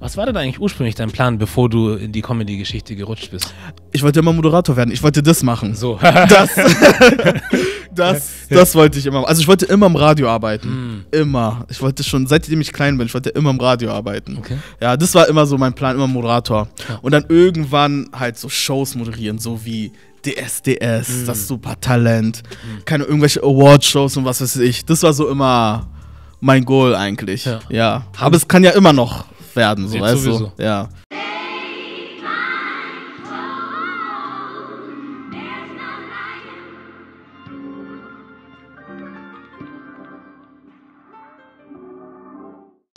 Was war denn eigentlich ursprünglich dein Plan, bevor du in die Comedy-Geschichte gerutscht bist? Ich wollte immer Moderator werden. Ich wollte das machen. So. das, das, das wollte ich immer. Also ich wollte immer im Radio arbeiten. Mm. Immer. Ich wollte schon, seitdem ich klein bin, ich wollte immer im Radio arbeiten. Okay. Ja, das war immer so mein Plan, immer Moderator. Ja. Und dann irgendwann halt so Shows moderieren, so wie DSDS, mm. Hm. das Supertalent, mm. keine irgendwelche Award-Shows und was weiß ich. Das war so immer mein Goal eigentlich. Ja. ja. Aber es kann ja immer noch gerettet werden, so weißt du. Ja.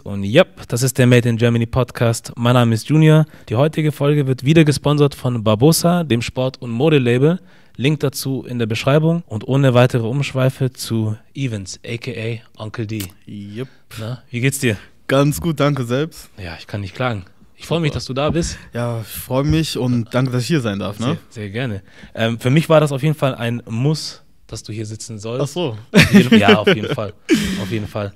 Und yep, das ist der Made in Germany Podcast. Mein Name ist Junior. Die heutige Folge wird wieder gesponsert von Barbosa, dem Sport- und Modelabel. Link dazu in der Beschreibung und ohne weitere Umschweife zu Evans, aka Onkel D. Yep. Na, wie geht's dir? Ganz gut, danke selbst. Ja, ich kann nicht klagen. Ich freue mich, dass du da bist. Ja, ich freue mich und danke, dass ich hier sein darf. Ne? Sehr, sehr gerne. Ähm, für mich war das auf jeden Fall ein Muss, dass du hier sitzen sollst. Ach so. ja, auf jeden Fall. Auf jeden Fall.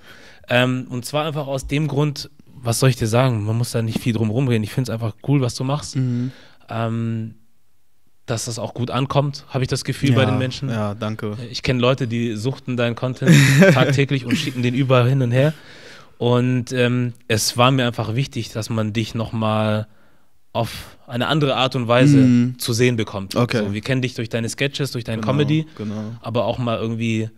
Ähm, und zwar einfach aus dem Grund, was soll ich dir sagen? Man muss da nicht viel drum rumreden. Ich finde es einfach cool, was du machst. Mhm. Ähm, dass das auch gut ankommt, habe ich das Gefühl ja, bei den Menschen. Ja, danke. Ich kenne Leute, die suchten deinen Content tagtäglich und schicken den überall hin und her. Und ähm, es war mir einfach wichtig, dass man dich nochmal auf eine andere Art und Weise mm. zu sehen bekommt. Okay. Also, wir kennen dich durch deine Sketches, durch deine genau, Comedy, genau. aber auch mal irgendwie,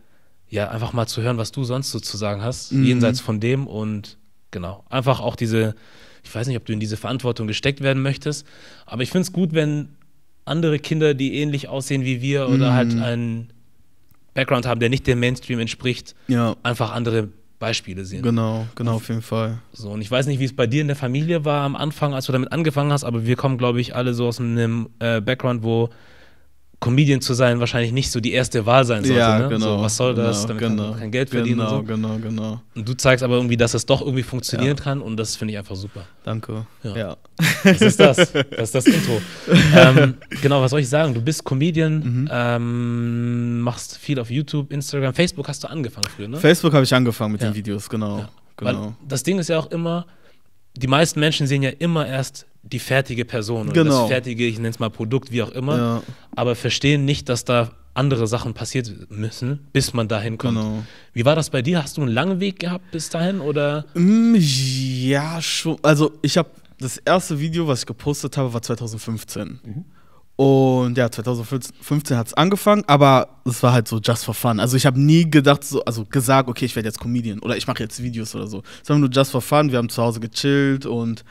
ja, einfach mal zu hören, was du sonst so zu sagen hast, mm. jenseits von dem und genau. Einfach auch diese, ich weiß nicht, ob du in diese Verantwortung gesteckt werden möchtest, aber ich finde es gut, wenn andere Kinder, die ähnlich aussehen wie wir oder mm. halt mhm. einen Background haben, der nicht dem Mainstream entspricht, ja. einfach andere Beispiele sehen. Genau, genau, auf jeden Fall. So, und ich weiß nicht, wie es bei dir in der Familie war am Anfang, als du damit angefangen hast, aber wir kommen, glaube ich, alle so aus einem äh, Background, wo Comedian zu sein wahrscheinlich nicht so die erste Wahl sein sollte. Ja, ne? genau. So, was soll das? Genau, Damit genau, kann man kein Geld verdienen. Genau, und so. genau, genau. Und du zeigst aber irgendwie, dass es doch irgendwie funktionieren ja. kann und das finde ich einfach super. Danke. Ja. ja. Das ist das. Das ist das Intro. ähm, genau, was soll ich sagen? Du bist Comedian, mhm. ähm, machst viel auf YouTube, Instagram, Facebook hast du angefangen früher, ne? Facebook habe ich angefangen mit ja. den Videos, genau. genau. Weil das Ding ist ja auch immer, die meisten Menschen sehen ja immer erst die fertige Person oder genau. das fertige, ich nenne es mal Produkt, wie auch immer, ja. aber verstehen nicht, dass da andere Sachen passiert müssen, bis man dahin kommt. Genau. Wie war das bei dir? Hast du einen langen Weg gehabt bis dahin oder? Mm, ja, schon. Also ich habe das erste Video, was ich gepostet habe, war 2015. Mhm. Und ja, 2015 hat es angefangen, aber es war halt so just for fun. Also ich habe nie gedacht, so, also gesagt, okay, ich werde jetzt Comedian oder ich mache jetzt Videos oder so. Es war nur just for fun. Wir haben zu Hause gechillt und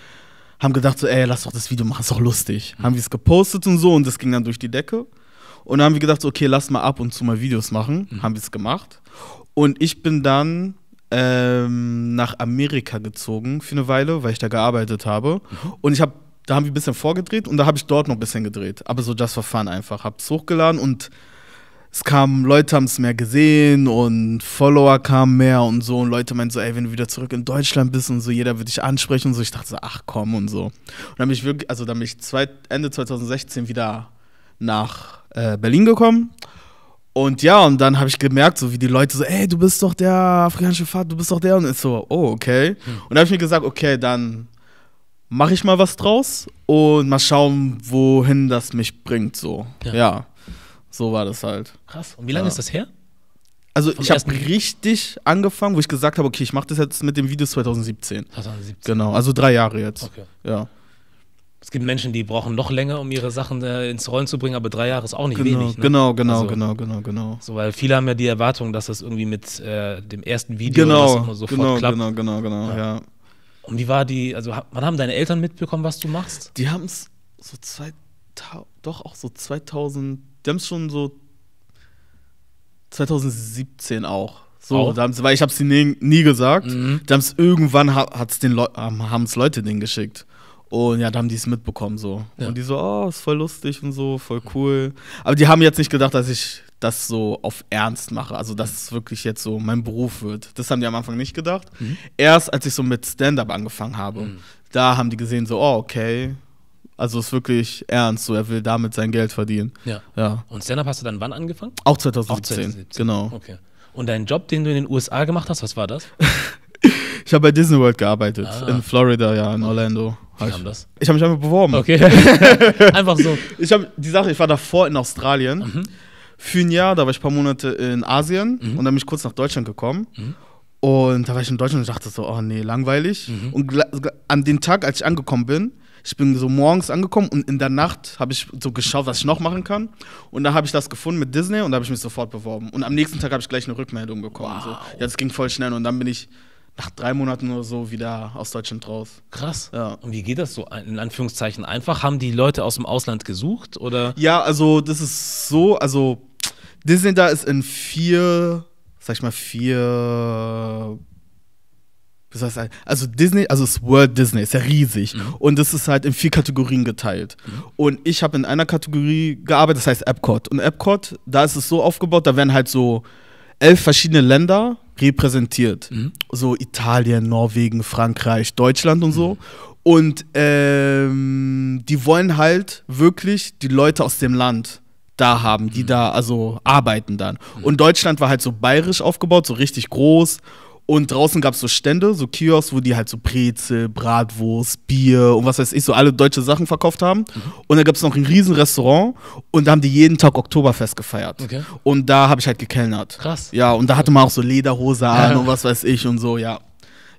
haben gedacht so, ey, lass doch das Video machen, ist doch lustig. Mhm. Haben wir es gepostet und so und das ging dann durch die Decke. Und dann haben wir gedacht, so, okay, lass mal ab und zu mal Videos machen. Mhm. Haben wir es gemacht. Und ich bin dann ähm, nach Amerika gezogen für eine Weile, weil ich da gearbeitet habe. Mhm. Und ich habe da haben wir ein bisschen vorgedreht und da habe ich dort noch ein bisschen gedreht. Aber so just for fun einfach. Hab's hochgeladen und es kamen Leute, haben es mehr gesehen und Follower kamen mehr und so. Und Leute meinten so, ey, wenn du wieder zurück in Deutschland bist und so, jeder wird dich ansprechen und so. Ich dachte so, ach komm und so. Und dann bin ich wirklich, also dann bin ich zwei, Ende 2016 wieder nach äh, Berlin gekommen. Und ja, und dann habe ich gemerkt, so wie die Leute so, ey, du bist doch der afrikanische Vater, du bist doch der. Und ich so, oh, okay. Hm. Und dann habe ich mir gesagt, okay, dann mache ich mal was draus und mal schauen, wohin das mich bringt, so. ja. ja. So war das halt. Krass. Und wie lange ja. ist das her? Also Vom ich habe richtig angefangen, wo ich gesagt habe, okay, ich mache das jetzt mit dem Video 2017. 2017. Genau, also drei Jahre jetzt. Okay. Ja. Es gibt Menschen, die brauchen noch länger, um ihre Sachen äh, ins Rollen zu bringen, aber drei Jahre ist auch nicht genau, wenig. Ne? Genau, genau, also, genau, genau, genau. So, weil viele haben ja die Erwartung, dass das irgendwie mit äh, dem ersten Video genau, immer sofort genau, klappt. Genau, genau, genau, ja. ja. Und wie war die, also wann haben deine Eltern mitbekommen, was du machst? Die haben es so zwei, doch auch so 2000 die haben es schon so 2017 auch. So, auch? weil ich habe es nie, nie gesagt. Mhm. Da haben's, irgendwann hat's den Le haben es Leute denen geschickt. Und ja, da haben die es mitbekommen so. Ja. Und die so, oh, ist voll lustig und so, voll cool. Aber die haben jetzt nicht gedacht, dass ich das so auf Ernst mache. Also, dass es wirklich jetzt so mein Beruf wird. Das haben die am Anfang nicht gedacht. Mhm. Erst als ich so mit Stand-up angefangen habe, mhm. da haben die gesehen, so, oh, okay, also ist wirklich ernst, so er will damit sein Geld verdienen. Ja. ja. Und Stand-up hast du dann wann angefangen? Auch 2017. Auch 2017. Genau. Okay. Und deinen Job, den du in den USA gemacht hast, was war das? ich habe bei Disney World gearbeitet. Ah. In Florida, ja, in Orlando. Wie kam das? Ich habe mich einfach beworben. Okay. einfach so. Ich habe die Sache, ich war davor in Australien. Mhm. Für ein Jahr, da war ich ein paar Monate in Asien mhm. und dann bin ich kurz nach Deutschland gekommen. Mhm. Und da war ich in Deutschland und dachte so, oh nee, langweilig. Mhm. Und an den Tag, als ich angekommen bin, ich bin so morgens angekommen und in der Nacht habe ich so geschaut, was ich noch machen kann. Und da habe ich das gefunden mit Disney und da habe ich mich sofort beworben. Und am nächsten Tag habe ich gleich eine Rückmeldung bekommen. Wow. So. Ja, das ging voll schnell und dann bin ich nach drei Monaten oder so wieder aus Deutschland raus. Krass. Ja. Und wie geht das so? In Anführungszeichen einfach? Haben die Leute aus dem Ausland gesucht oder? Ja, also das ist so, also Disney da ist in vier, sag ich mal, vier das heißt, also Disney, also das World Disney ist ja riesig mhm. und es ist halt in vier Kategorien geteilt. Mhm. Und ich habe in einer Kategorie gearbeitet, das heißt Epcot. Und Epcot, da ist es so aufgebaut, da werden halt so elf verschiedene Länder repräsentiert. Mhm. So Italien, Norwegen, Frankreich, Deutschland und so. Mhm. Und ähm, die wollen halt wirklich die Leute aus dem Land da haben, die mhm. da also arbeiten dann. Mhm. Und Deutschland war halt so bayerisch aufgebaut, so richtig groß und draußen gab es so Stände, so Kiosks, wo die halt so Brezel, Bratwurst, Bier und was weiß ich, so alle deutsche Sachen verkauft haben. Mhm. Und da gab es noch ein riesen Restaurant und da haben die jeden Tag Oktoberfest gefeiert. Okay. Und da habe ich halt gekellnert. Krass. Ja, und da hatte man auch so Lederhose an und was weiß ich und so, ja.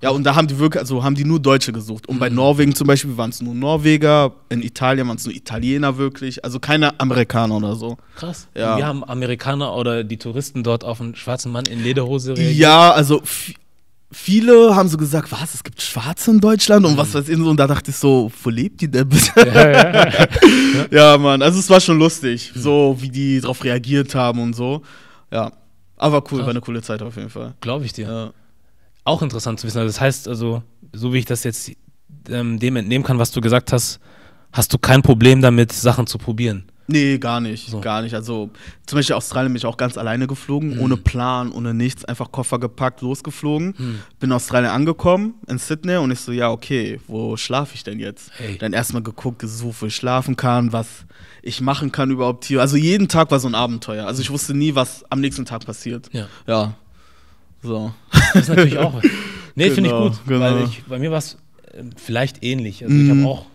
Ja, und da haben die wirklich, also haben die nur Deutsche gesucht. Und mhm. bei Norwegen zum Beispiel waren es nur Norweger, in Italien waren es nur Italiener wirklich, also keine Amerikaner oder so. Krass. Ja. Wir haben Amerikaner oder die Touristen dort auf einen schwarzen Mann in Lederhose reagiert. Ja, also viele haben so gesagt, was, es gibt Schwarze in Deutschland und mhm. was weiß ich so. Und da dachte ich so, wo lebt die denn bitte? Ja, ja, ja. ja Mann, also es war schon lustig, mhm. so wie die drauf reagiert haben und so. Ja, aber cool, Krass. war eine coole Zeit auf jeden Fall. Glaube ich dir. Ja. Auch interessant zu wissen. Also das heißt, also, so wie ich das jetzt ähm, dem entnehmen kann, was du gesagt hast, hast du kein Problem damit, Sachen zu probieren. Nee, gar nicht, so. gar nicht. Also zum Beispiel Australien bin ich auch ganz alleine geflogen, mhm. ohne Plan, ohne nichts, einfach Koffer gepackt, losgeflogen. Mhm. Bin in Australien angekommen, in Sydney und ich so, ja, okay, wo schlafe ich denn jetzt? Hey. Dann erstmal geguckt, so, wo ich schlafen kann, was ich machen kann überhaupt hier. Also jeden Tag war so ein Abenteuer. Also ich wusste nie, was am nächsten Tag passiert. Ja. ja. So. Das ist natürlich auch. Nee, genau, finde ich genau, gut. Genau. Weil ich, bei mir war es ähm, vielleicht ähnlich. Also mm. ich habe mhm. auch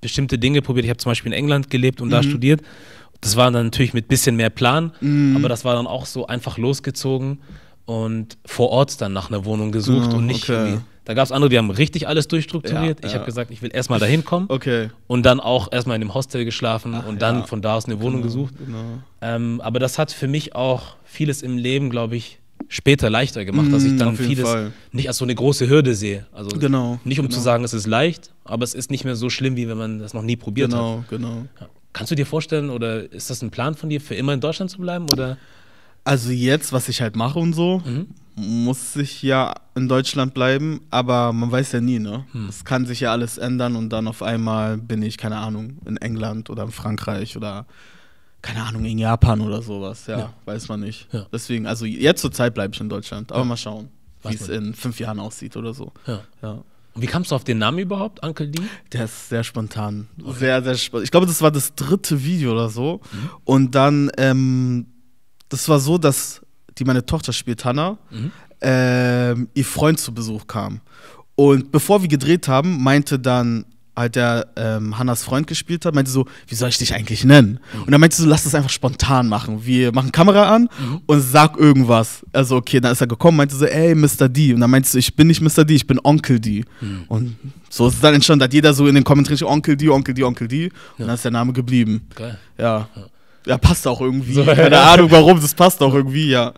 bestimmte Dinge probiert. Ich habe zum Beispiel in England gelebt und mm. da mhm. studiert. Das war dann natürlich mit bisschen mehr Plan, mm. aber das war dann auch so einfach losgezogen und vor Ort dann nach einer Wohnung gesucht oh, und nicht okay. Da gab es andere, die haben richtig alles durchstrukturiert. Ja, ich ja. habe gesagt, ich will erstmal dahin kommen okay. und dann auch erstmal in dem Hostel geschlafen Ach, und dann ja. von da aus eine Wohnung genau, gesucht. Genau. Ähm, aber das hat für mich auch vieles im Leben, glaube ich, später leichter gemacht, dass ich mm, dann vieles Fall. nicht als so eine große Hürde sehe. Also genau, nicht um genau. zu sagen, es ist leicht, aber es ist nicht mehr so schlimm, wie wenn man das noch nie probiert genau, hat. Genau, genau. Kannst du dir vorstellen oder ist das ein Plan von dir, für immer in Deutschland zu bleiben oder? Also jetzt, was ich halt mache und so, mhm. muss ich ja in Deutschland bleiben, aber man weiß ja nie, ne? Hm. Es kann sich ja alles ändern und dann auf einmal bin ich keine Ahnung in England oder in Frankreich oder keine Ahnung, in Japan oder sowas. Ja, ja. weiß man nicht. Ja. Deswegen, also jetzt zur Zeit bleibe ich in Deutschland. Aber ja. mal schauen, wie es in fünf Jahren aussieht oder so. Ja. Und wie kamst du auf den Namen überhaupt, Uncle D? Der ist sehr spontan. Okay. Sehr, sehr spontan. Ich glaube, das war das dritte Video oder so. Mhm. Und dann, ähm, das war so, dass die meine Tochter spielt, Hannah, mhm. ähm, ihr Freund zu Besuch kam. Und bevor wir gedreht haben, meinte dann halt der ähm, Hannas Freund gespielt hat, meinte so, wie soll ich dich eigentlich nennen? Mhm. Und dann meinte so, lass das einfach spontan machen. Wir machen Kamera an mhm. und sag irgendwas. Also okay, dann ist er gekommen, meinte so, ey, Mr. D. Und dann meinte so, ich bin nicht Mr. D, ich bin Onkel D. Mhm. Und so ist es dann entstanden, dass jeder so in den Kommentaren Onkel D, Onkel D, Onkel D. Und dann ist der Name geblieben. Geil. Ja. ja. ja passt auch irgendwie. So, Keine ja. Ahnung warum, das passt auch irgendwie, ja.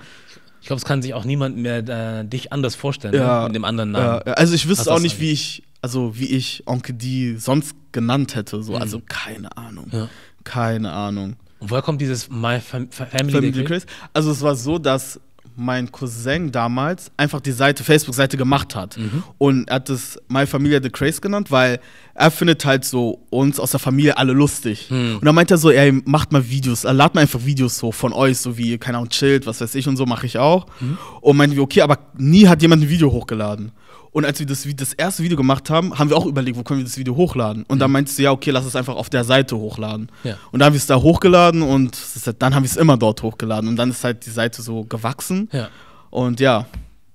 Ich glaube, es kann sich auch niemand mehr äh, dich anders vorstellen, ne, ja. ne? mit dem anderen Namen. Ja. Also ich wüsste auch nicht, wie ich also wie ich Onkel D sonst genannt hätte. So. Also mhm. Also keine Ahnung. Ja. Keine Ahnung. Und woher kommt dieses My Fam Family, Family Day Craze? Also es war so, dass mein Cousin damals einfach die Seite, Facebook-Seite gemacht hat. Mhm. Und er hat das My Familia the Craze genannt, weil er findet halt so uns aus der Familie alle lustig. Mhm. Und dann meint er so, ey, macht mal Videos, lad mal einfach Videos hoch von euch, so wie, keine Ahnung, chillt, was weiß ich und so, mache ich auch. Mhm. Und meinte, okay, aber nie hat jemand ein Video hochgeladen. Und als wir das, das erste Video gemacht haben, haben wir auch überlegt, wo können wir das Video hochladen. Und mhm. dann meinst du, ja, okay, lass es einfach auf der Seite hochladen. Ja. Und dann haben wir es da hochgeladen und halt, dann haben wir es immer dort hochgeladen. Und dann ist halt die Seite so gewachsen. Ja. Und ja,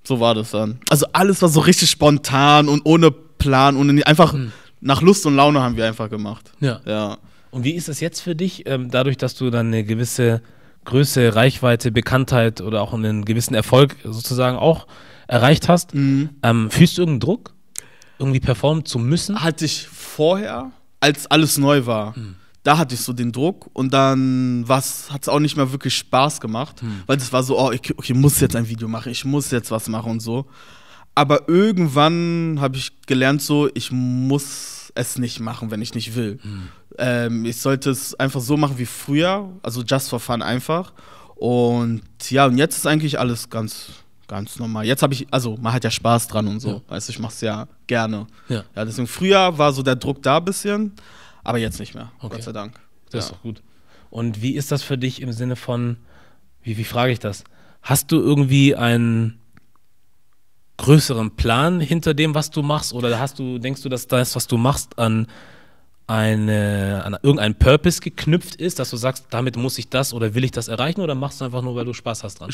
so war das dann. Also alles war so richtig spontan und ohne Plan und einfach mhm. nach Lust und Laune haben wir einfach gemacht. Ja. ja. Und wie ist das jetzt für dich, ähm, dadurch, dass du dann eine gewisse Größe, Reichweite, Bekanntheit oder auch einen gewissen Erfolg sozusagen auch erreicht hast. Mhm. Ähm, fühlst du irgendeinen Druck, irgendwie performen zu müssen? Hatte ich vorher, als alles neu war. Mhm. Da hatte ich so den Druck und dann hat es auch nicht mehr wirklich Spaß gemacht, mhm. weil es war so, oh, ich, okay, muss jetzt ein Video machen, ich muss jetzt was machen und so. Aber irgendwann habe ich gelernt, so, ich muss es nicht machen, wenn ich nicht will. Mhm. Ähm, ich sollte es einfach so machen wie früher, also just for fun einfach. Und ja, und jetzt ist eigentlich alles ganz ganz normal. Jetzt habe ich, also man hat ja Spaß dran und so. Ja. Weißt du, ich mache es ja gerne. Ja. ja. Deswegen früher war so der Druck da ein bisschen, aber jetzt nicht mehr. Okay. Gott sei Dank. Das ja. ist doch gut. Und wie ist das für dich im Sinne von, wie, wie frage ich das? Hast du irgendwie einen größeren Plan hinter dem, was du machst? Oder hast du, denkst du, dass das, was du machst, an eine, an irgendeinen Purpose geknüpft ist, dass du sagst, damit muss ich das oder will ich das erreichen oder machst du einfach nur, weil du Spaß hast dran?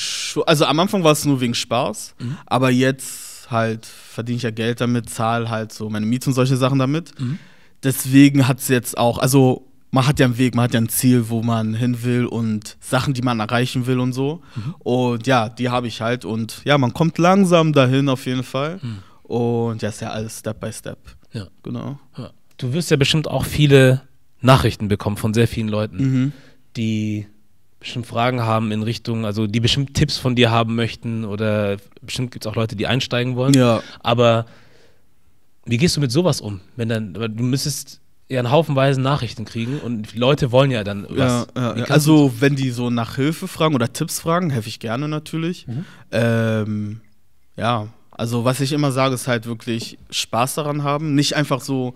Also am Anfang war es nur wegen Spaß, mhm. aber jetzt halt verdiene ich ja Geld damit, zahle halt so meine Miete und solche Sachen damit. Mhm. Deswegen hat es jetzt auch, also man hat ja einen Weg, man hat ja ein Ziel, wo man hin will und Sachen, die man erreichen will und so. Mhm. Und ja, die habe ich halt und ja, man kommt langsam dahin auf jeden Fall. Mhm. Und ja, ist ja alles Step by Step. Ja. Genau. Ja du wirst ja bestimmt auch viele Nachrichten bekommen von sehr vielen Leuten, mhm. die bestimmt Fragen haben in Richtung, also die bestimmt Tipps von dir haben möchten oder bestimmt gibt es auch Leute, die einsteigen wollen. Ja. Aber wie gehst du mit sowas um? Wenn dann, du müsstest ja einen Haufenweise Nachrichten kriegen und Leute wollen ja dann was. Ja, ja, also wenn die so nach Hilfe fragen oder Tipps fragen, helfe ich gerne natürlich. Mhm. Ähm, ja, also was ich immer sage, ist halt wirklich Spaß daran haben, nicht einfach so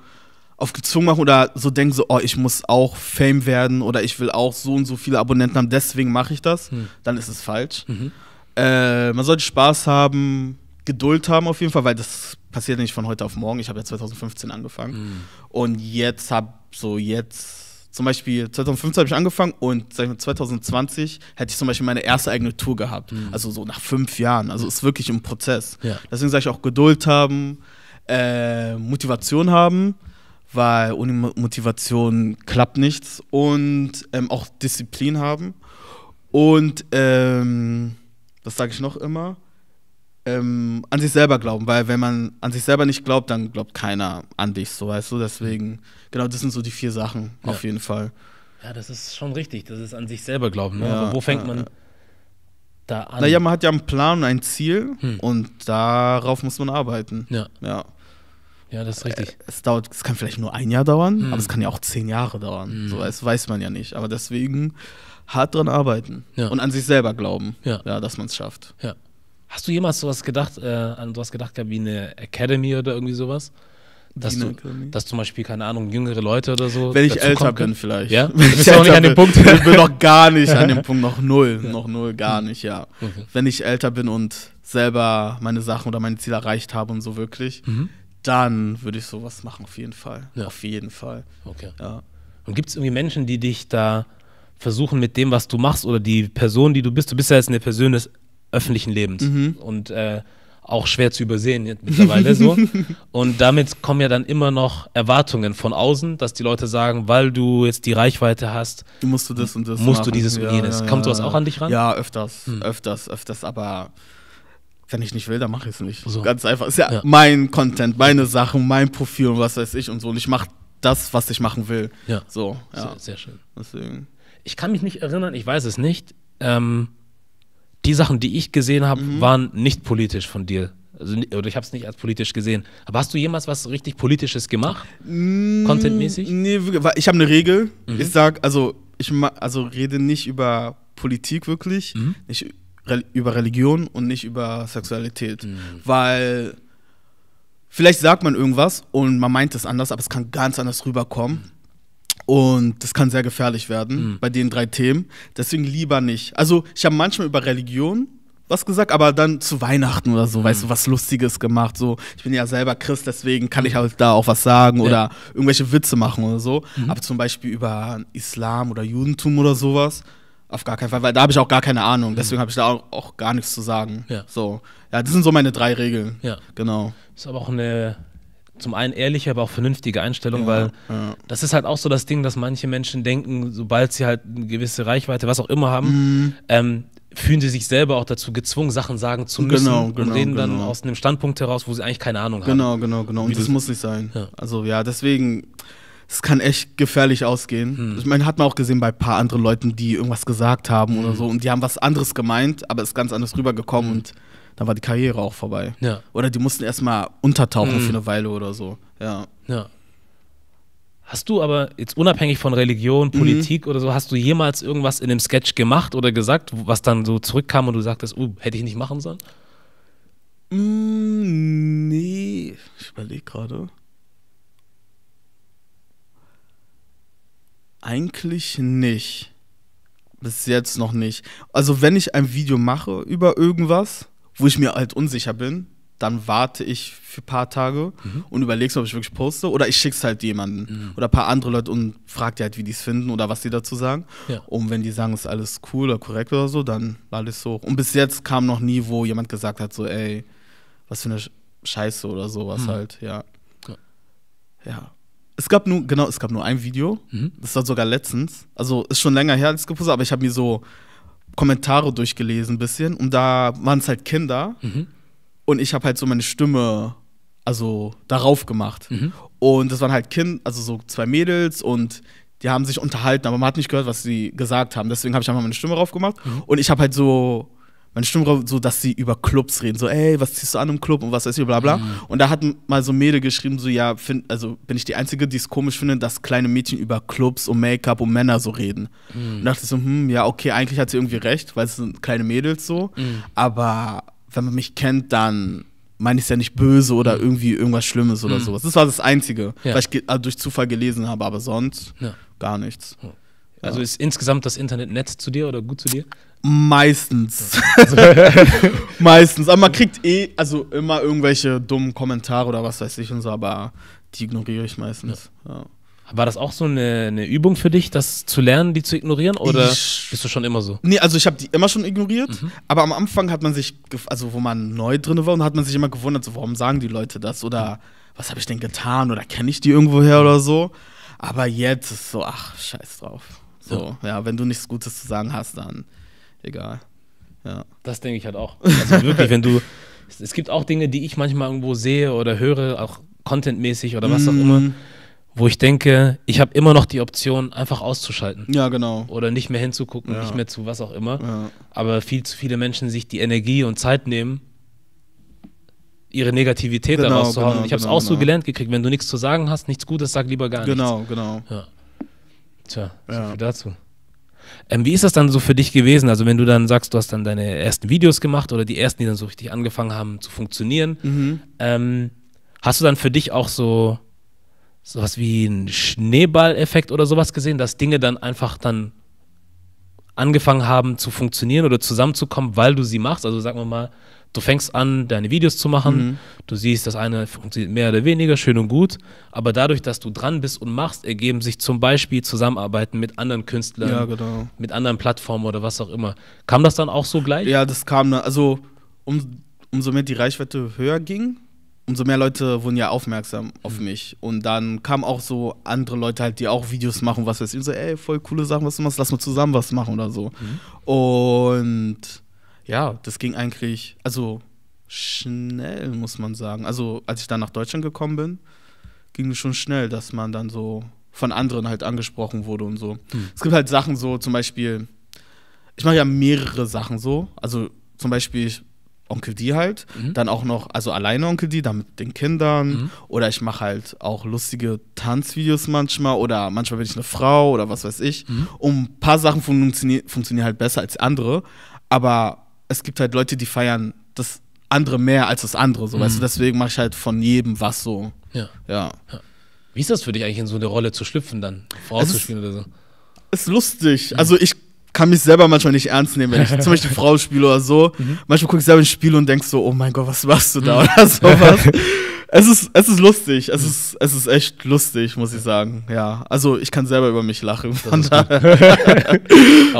auf gezwungen machen oder so denken, so, oh, ich muss auch Fame werden oder ich will auch so und so viele Abonnenten haben, deswegen mache ich das, mhm. dann ist es falsch. Mhm. Äh, man sollte Spaß haben, Geduld haben auf jeden Fall, weil das passiert nicht von heute auf morgen. Ich habe ja 2015 angefangen mhm. und jetzt habe so jetzt zum Beispiel 2015 habe ich angefangen und sag ich mal, 2020 hätte ich zum Beispiel meine erste eigene Tour gehabt. Hm. Also so nach fünf Jahren. Also ist wirklich ein Prozess. Ja. Deswegen sage ich auch Geduld haben, äh, Motivation haben weil ohne Motivation klappt nichts und ähm, auch Disziplin haben. Und ähm, das sage ich noch immer, ähm, an sich selber glauben, weil wenn man an sich selber nicht glaubt, dann glaubt keiner an dich, so weißt du. Deswegen, genau, das sind so die vier Sachen ja. auf jeden Fall. Ja, das ist schon richtig, das ist an sich selber glauben. Ne? Ja, also wo fängt äh, man da an? Naja, man hat ja einen Plan und ein Ziel hm. und darauf muss man arbeiten. Ja. ja. Ja, das ist richtig. Äh, es dauert, es kann vielleicht nur ein Jahr dauern, hm. aber es kann ja auch zehn Jahre dauern. Hm. So, das weiß man ja nicht. Aber deswegen hart dran arbeiten ja. und an sich selber glauben, ja. ja dass man es schafft. Ja. Hast du jemals sowas gedacht, äh, an sowas gedacht gehabt wie eine Academy oder irgendwie sowas? Dass, du, dass zum Beispiel, keine Ahnung, jüngere Leute oder so. Wenn ich älter bin, vielleicht. Ja? Wenn ich Bist noch nicht an dem Punkt? Ich bin noch gar nicht an dem Punkt, noch null. Ja. Noch null, gar nicht, ja. Okay. Wenn ich älter bin und selber meine Sachen oder meine Ziele erreicht habe und so wirklich, mhm dann würde ich sowas machen, auf jeden Fall. Ja. Auf jeden Fall. Okay. Ja. Und gibt es irgendwie Menschen, die dich da versuchen mit dem, was du machst oder die Person, die du bist? Du bist ja jetzt eine Person des öffentlichen Lebens mhm. und äh, auch schwer zu übersehen mittlerweile so. Und damit kommen ja dann immer noch Erwartungen von außen, dass die Leute sagen, weil du jetzt die Reichweite hast, musst du das und das musst machen. du dieses und jenes. Ja, Kommt sowas auch an dich ran? Ja, öfters, hm. öfters, öfters, aber wenn ich nicht will, dann mache ich es nicht. So. Ganz einfach. Ist ja, ja, mein Content, meine Sachen, mein Profil und was weiß ich und so. Und ich mache das, was ich machen will. Ja. So, ja. Sehr, sehr schön. Deswegen. Ich kann mich nicht erinnern, ich weiß es nicht. Ähm, die Sachen, die ich gesehen habe, mhm. waren nicht politisch von dir. Also, oder ich habe es nicht als politisch gesehen. Aber hast du jemals was richtig Politisches gemacht? Mm, Contentmäßig? Nee, ich habe eine Regel. Mhm. Ich sag, also ich also rede nicht über Politik wirklich. Mhm. Ich Re über Religion und nicht über Sexualität. Mhm. Weil vielleicht sagt man irgendwas und man meint es anders, aber es kann ganz anders rüberkommen. Mhm. Und das kann sehr gefährlich werden mhm. bei den drei Themen. Deswegen lieber nicht. Also ich habe manchmal über Religion was gesagt, aber dann zu Weihnachten oder so, mhm. weißt du, mhm. was Lustiges gemacht. So, ich bin ja selber Christ, deswegen kann ich halt da auch was sagen oder irgendwelche Witze machen oder so. Mhm. Aber zum Beispiel über Islam oder Judentum oder sowas auf gar keinen Fall, weil da habe ich auch gar keine Ahnung. Mhm. Deswegen habe ich da auch, auch, gar nichts zu sagen. Ja. So. Ja, das sind so meine drei Regeln. Ja. Genau. Ist aber auch eine zum einen ehrliche, aber auch vernünftige Einstellung, ja, weil ja. das ist halt auch so das Ding, dass manche Menschen denken, sobald sie halt eine gewisse Reichweite, was auch immer haben, mhm. ähm, fühlen sie sich selber auch dazu gezwungen, Sachen sagen zu genau, müssen genau, genau, und reden genau. dann aus einem Standpunkt heraus, wo sie eigentlich keine Ahnung genau, haben. Genau, genau, genau. Und Wie das muss nicht sein. Ja. Also ja, deswegen es kann echt gefährlich ausgehen. Hm. Ich meine, hat man auch gesehen bei ein paar anderen Leuten, die irgendwas gesagt haben hm. oder so und die haben was anderes gemeint, aber ist ganz anders rübergekommen hm. und dann war die Karriere auch vorbei. Ja. Oder die mussten erstmal untertauchen hm. für eine Weile oder so. Ja. ja. Hast du aber jetzt unabhängig von Religion, mhm. Politik oder so, hast du jemals irgendwas in dem Sketch gemacht oder gesagt, was dann so zurückkam und du sagtest, uh, hätte ich nicht machen sollen? Mm, nee, ich überlege gerade. Eigentlich nicht. Bis jetzt noch nicht. Also wenn ich ein Video mache über irgendwas, wo ich mir halt unsicher bin, dann warte ich für ein paar Tage mhm. und überlege, ob ich wirklich poste oder ich schicke es halt jemanden mhm. oder ein paar andere Leute und frage die halt, wie die es finden oder was die dazu sagen. Ja. Und wenn die sagen, es ist alles cool oder korrekt oder so, dann lade ich es hoch. Und bis jetzt kam noch nie, wo jemand gesagt hat, so, ey, was für eine Scheiße oder sowas mhm. halt, ja. Ja. Es gab nur, genau, es gab nur ein Video. Mhm. Das war sogar letztens. Also ist schon länger her als gepostet, aber ich habe mir so Kommentare durchgelesen ein bisschen. Und da waren es halt Kinder. Mhm. Und ich habe halt so meine Stimme, also darauf gemacht. Mhm. Und das waren halt Kind, also so zwei Mädels und die haben sich unterhalten, aber man hat nicht gehört, was sie gesagt haben. Deswegen habe ich einfach meine Stimme drauf gemacht. Mhm. Und ich habe halt so meine Stimmgruppe so, dass sie über Clubs reden, so, ey, was ziehst du an im Club und was weiß ich, bla bla. Mhm. Und da hat mal so ein Mädel geschrieben, so, ja, find, also bin ich die Einzige, die es komisch findet, dass kleine Mädchen über Clubs und Make-up und Männer so reden. Mhm. Und dachte ich so, hm, ja, okay, eigentlich hat sie irgendwie recht, weil es sind kleine Mädels so. Mhm. Aber wenn man mich kennt, dann meine ich es ja nicht böse oder mhm. irgendwie irgendwas Schlimmes oder mhm. sowas. Das war das Einzige, ja. was ich also durch Zufall gelesen habe, aber sonst ja. gar nichts. Also ist insgesamt das Internet nett zu dir oder gut zu dir? Meistens. Meistens. Aber man kriegt eh, also immer irgendwelche dummen Kommentare oder was weiß ich und so, aber die ignoriere ich meistens. Ja. War das auch so eine, eine, Übung für dich, das zu lernen, die zu ignorieren? Oder ich, bist du schon immer so? Nee, also ich habe die immer schon ignoriert, mhm. aber am Anfang hat man sich, also wo man neu drin war, und hat man sich immer gewundert, so, warum sagen die Leute das? Oder mhm. was habe ich denn getan? Oder kenne ich die irgendwo her oder so? Aber jetzt ist so, ach, scheiß drauf. So, ja wenn du nichts Gutes zu sagen hast, dann egal. Ja. Das denke ich halt auch. Also wirklich, wenn du. Es gibt auch Dinge, die ich manchmal irgendwo sehe oder höre, auch contentmäßig oder was mm. auch mhm. immer, wo ich denke, ich habe immer noch die Option, einfach auszuschalten. Ja, genau. Oder nicht mehr hinzugucken, ja. nicht mehr zu was auch immer. Ja. Aber viel zu viele Menschen sich die Energie und Zeit nehmen, ihre Negativität genau, daraus zu genau, hauen. Ich habe es genau, auch so genau. gelernt gekriegt, wenn du nichts zu sagen hast, nichts Gutes, sag lieber gar genau, nichts. Genau, genau. Ja. Tja, so viel dazu. Ähm, wie ist das dann so für dich gewesen? Also wenn du dann sagst, du hast dann deine ersten Videos gemacht oder die ersten, die dann so richtig angefangen haben zu funktionieren, mhm. ähm, hast du dann für dich auch so sowas wie einen Schneeballeffekt oder sowas gesehen, dass Dinge dann einfach dann angefangen haben zu funktionieren oder zusammenzukommen, weil du sie machst? Also sagen wir mal, du fängst an, deine Videos zu machen, mhm. du siehst, das eine funktioniert mehr oder weniger, schön und gut, aber dadurch, dass du dran bist und machst, ergeben sich zum Beispiel Zusammenarbeiten mit anderen Künstlern, ja, genau. mit anderen Plattformen oder was auch immer. Kam das dann auch so gleich? Ja, das kam, ne, also um, umso mehr die Reichweite höher ging, umso mehr Leute wurden ja aufmerksam auf mhm. mich. Und dann kamen auch so andere Leute halt, die auch Videos machen, was weiß ich, und so, ey, voll coole Sachen, was du machst, lass mal zusammen was machen oder so. Mhm. Und ja, das ging eigentlich, also schnell, muss man sagen. Also, als ich dann nach Deutschland gekommen bin, ging es schon schnell, dass man dann so von anderen halt angesprochen wurde und so. Hm. Es gibt halt Sachen so, zum Beispiel, ich mache ja mehrere Sachen so. Also, zum Beispiel, ich Onkel D halt, mhm. dann auch noch, also alleine Onkel D, dann mit den Kindern mhm. oder ich mache halt auch lustige Tanzvideos manchmal oder manchmal bin ich eine Frau oder was weiß ich. Mhm. Und ein paar Sachen funktionieren funktionier halt besser als andere, aber es gibt halt Leute, die feiern das andere mehr als das andere, so mhm. weißt du. Mhm. Deswegen mache ich halt von jedem was so. Ja. ja. ja. Wie ist das für dich eigentlich in so eine Rolle zu schlüpfen dann, vorzuspielen oder so? Ist lustig. Mhm. Also ich kann mich selber manchmal nicht ernst nehmen, wenn ich zum Beispiel Frau spiele oder so. Mhm. Manchmal gucke ich selber ins Spiel und denke so, oh mein Gott, was machst du da mhm. oder sowas. es ist, es ist lustig, es mhm. ist, es ist echt lustig, muss ich sagen. Ja, also ich kann selber über mich lachen. Aber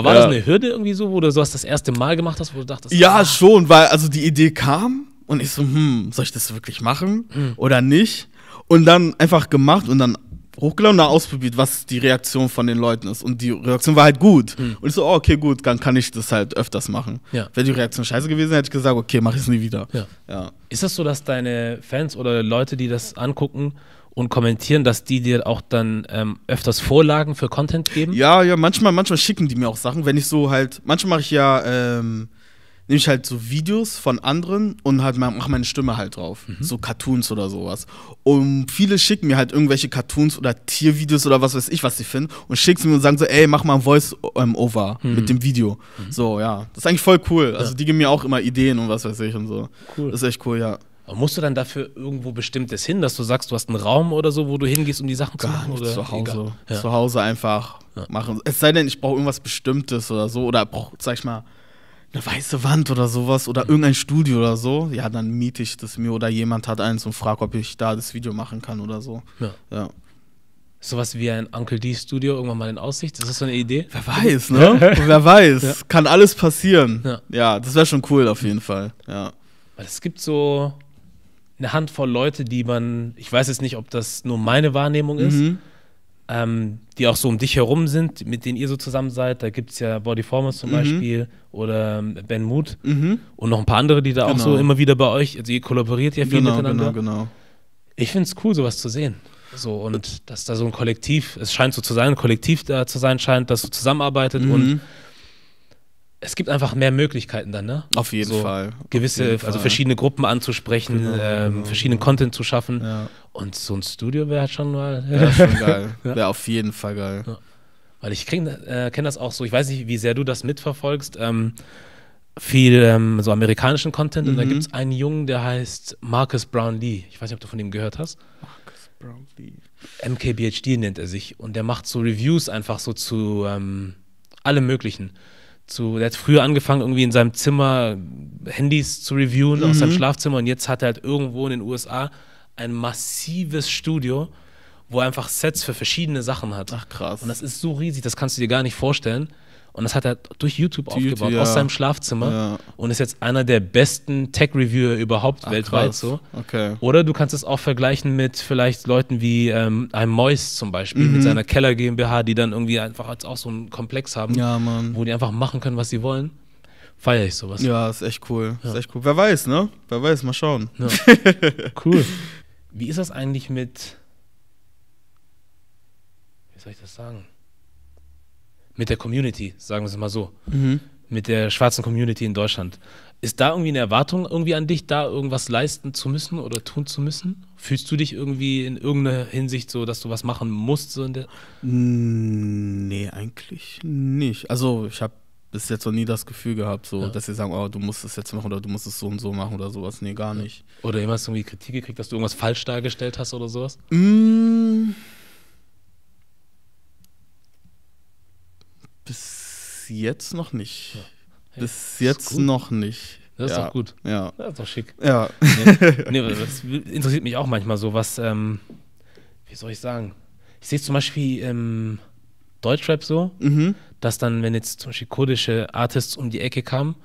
war das eine Hürde irgendwie so, wo du so das erste Mal gemacht hast, wo du dachtest? Ja, ah. schon, weil also die Idee kam und ich so, hm, soll ich das wirklich machen mhm. oder nicht? Und dann einfach gemacht und dann hochgeladen und ausprobiert, was die Reaktion von den Leuten ist. Und die Reaktion war halt gut. Hm. Und ich so, oh, okay, gut, dann kann ich das halt öfters machen. Ja. Wäre die Reaktion scheiße gewesen, hätte ich gesagt, okay, mach ich es nie wieder. Ja. ja. Ist das so, dass deine Fans oder Leute, die das angucken und kommentieren, dass die dir auch dann ähm, öfters Vorlagen für Content geben? Ja, ja, manchmal, manchmal schicken die mir auch Sachen, wenn ich so halt, manchmal mache ich ja, ähm, nehme ich halt so Videos von anderen und halt mache meine Stimme halt drauf. Mhm. So Cartoons oder sowas. Und viele schicken mir halt irgendwelche Cartoons oder Tiervideos oder was weiß ich, was sie finden und schicken sie mir und sagen so, ey, mach mal ein Voice-Over ähm, mhm. mit dem Video. Mhm. So, ja. Das ist eigentlich voll cool. Also ja. die geben mir auch immer Ideen und was weiß ich und so. Cool. Das ist echt cool, ja. Aber musst du dann dafür irgendwo Bestimmtes hin, dass du sagst, du hast einen Raum oder so, wo du hingehst, um die Sachen Gar zu machen? Nicht, oder? Zu Hause. Ja. Zu Hause einfach ja. machen. Es sei denn, ich brauche irgendwas Bestimmtes oder so. Oder brauch, sag ich mal, eine weiße Wand oder sowas oder mhm. irgendein Studio oder so, ja, dann miete ich das mir oder jemand hat eins und fragt, ob ich da das Video machen kann oder so. Ja. ja. Sowas wie ein Uncle D Studio irgendwann mal in Aussicht? Ist das so eine Idee? Wer weiß, ne? Wer weiß. Ja. Kann alles passieren. Ja, ja das wäre schon cool auf jeden Fall. Ja. Weil es gibt so eine Handvoll Leute, die man, ich weiß jetzt nicht, ob das nur meine Wahrnehmung ist, mhm ähm, die auch so um dich herum sind, mit denen ihr so zusammen seid. Da gibt es ja Bodyformers zum mhm. Beispiel oder ähm, Ben Mood mhm. und noch ein paar andere, die da genau. auch so genau. immer wieder bei euch, also ihr kollaboriert ja viel genau, miteinander. Genau, genau. Ich finde es cool, sowas zu sehen. So, und dass da so ein Kollektiv, es scheint so zu sein, ein Kollektiv da zu sein scheint, das so zusammenarbeitet mhm. und es gibt einfach mehr Möglichkeiten dann, ne? Auf jeden so Fall. Gewisse, jeden also Fall. verschiedene Gruppen anzusprechen, genau, ähm, genau. genau. verschiedenen Content zu schaffen. Ja. Und so ein Studio wäre halt schon mal. Wäre schon geil. ja. Wäre auf jeden Fall geil. Ja. Weil ich äh, kenne das auch so, ich weiß nicht, wie sehr du das mitverfolgst. Ähm, viel ähm, so amerikanischen Content mhm. und da mhm. gibt es einen Jungen, der heißt Marcus Brownlee. Ich weiß nicht, ob du von ihm gehört hast. Marcus Brownlee. MKBHD nennt er sich und der macht so Reviews einfach so zu ähm, allem Möglichen zu, der hat früher angefangen, irgendwie in seinem Zimmer Handys zu reviewen mhm. aus seinem mhm. Schlafzimmer und jetzt hat er halt irgendwo in den USA ein massives Studio, wo er einfach Sets für verschiedene Sachen hat. Ach krass. Und das ist so riesig, das kannst du dir gar nicht vorstellen. Und das hat er durch YouTube Die aufgebaut, YouTube, aus seinem Schlafzimmer. Ja. Und ist jetzt einer der besten Tech-Reviewer überhaupt Ach, weltweit. So. Okay. Oder du kannst es auch vergleichen mit vielleicht Leuten wie ähm, einem Mois zum Beispiel, mhm. mit seiner Keller GmbH, die dann irgendwie einfach als auch so einen Komplex haben, ja, wo die einfach machen können, was sie wollen. Feiere ich sowas. Ja, ist echt cool. Ist echt cool. Wer weiß, ne? Wer weiß, mal schauen. cool. Wie ist das eigentlich mit. Wie soll ich das sagen? mit der Community, sagen wir es mal so, mhm. mit der schwarzen Community in Deutschland. Ist da irgendwie eine Erwartung irgendwie an dich, da irgendwas leisten zu müssen oder tun zu müssen? Fühlst du dich irgendwie in irgendeiner Hinsicht so, dass du was machen musst? So in der nee, eigentlich nicht. Also ich habe bis jetzt noch nie das Gefühl gehabt, so, ja. dass sie sagen, oh, du musst es jetzt machen oder du musst es so und so machen oder sowas. Nee, gar nicht. Oder jemals irgendwie Kritik gekriegt, dass du irgendwas falsch dargestellt hast oder sowas? Mmh. jetzt noch nicht. Ja. Hey, Bis jetzt noch nicht. Das ist ja. doch gut. Ja. Das ist doch schick. Ja. Nee, nee, das interessiert mich auch manchmal so, was, ähm, wie soll ich sagen? Ich sehe es zum Beispiel im ähm, Deutschrap so, mhm. dass dann, wenn jetzt zum Beispiel kurdische Artists um die Ecke kamen,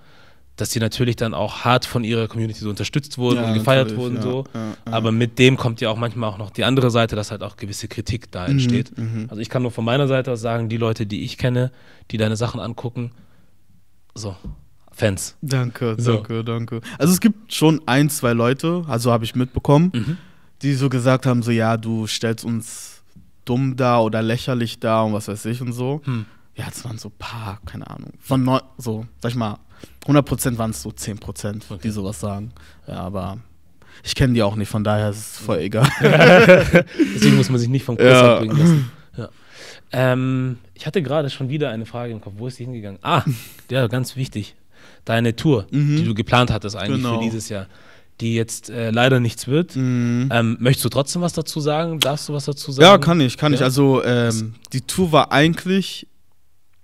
dass sie natürlich dann auch hart von ihrer Community so unterstützt wurden ja, und gefeiert wurden. Ja, so. Ja, Aber mit dem kommt ja auch manchmal auch noch die andere Seite, dass halt auch gewisse Kritik da mhm, entsteht. Mhm, also ich kann nur von meiner Seite aus sagen, die Leute, die ich kenne, die deine Sachen angucken, so. Fans. Danke, so. danke, danke. Also es gibt schon ein, zwei Leute, also habe ich mitbekommen, mhm. die so gesagt haben, so ja, du stellst uns dumm da oder lächerlich da und was weiß ich und so. Hm ja, es waren so ein paar, keine Ahnung, von neun, so, sag ich mal, 100% waren es so 10%, okay. die sowas sagen. Ja, aber ich kenne die auch nicht, von daher ist es voll egal. Deswegen muss man sich nicht vom Kurs ja. abbringen lassen. Ja. Ähm, ich hatte gerade schon wieder eine Frage im Kopf. Wo ist die hingegangen? Ah, ja, ganz wichtig. Deine Tour, mhm. die du geplant hattest eigentlich genau. für dieses Jahr, die jetzt äh, leider nichts wird. Mhm. Ähm, möchtest du trotzdem was dazu sagen? Darfst du was dazu sagen? Ja, kann ich, kann ja? ich. Also ähm, die Tour war eigentlich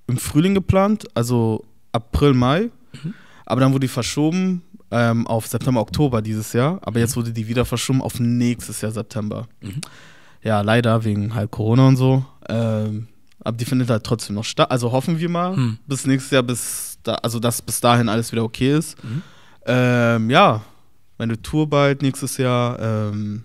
im Frühling geplant, also April, Mai. Mhm. Aber dann wurde die verschoben ähm, auf September, Oktober dieses Jahr. Aber jetzt mhm. wurde die wieder verschoben auf nächstes Jahr September. Mhm. Ja, leider wegen halt Corona und so. Ähm, aber die findet halt trotzdem noch statt. Also hoffen wir mal mhm. bis nächstes Jahr, bis da, also dass bis dahin alles wieder okay ist. Mhm. Ähm, ja, meine Tour bald nächstes Jahr. Ähm,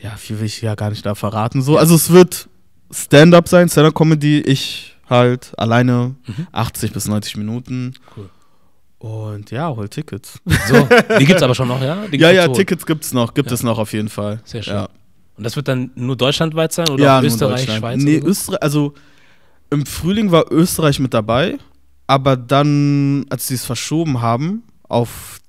ja, viel will ich ja gar nicht da verraten. So, also es wird Stand-up sein, Stand-up-Comedy. Ich halt alleine mhm. 80 bis 90 Minuten. Cool. Und ja, hol Tickets. So, die es aber schon noch, ja? ja, ja, Tickets gibt es noch, gibt ja. es noch auf jeden Fall. Sehr schön. Ja. Und das wird dann nur deutschlandweit sein oder ja, Österreich, Schweiz? Nee, so? Österreich, also im Frühling war Österreich mit dabei, aber dann, als sie es verschoben haben, auf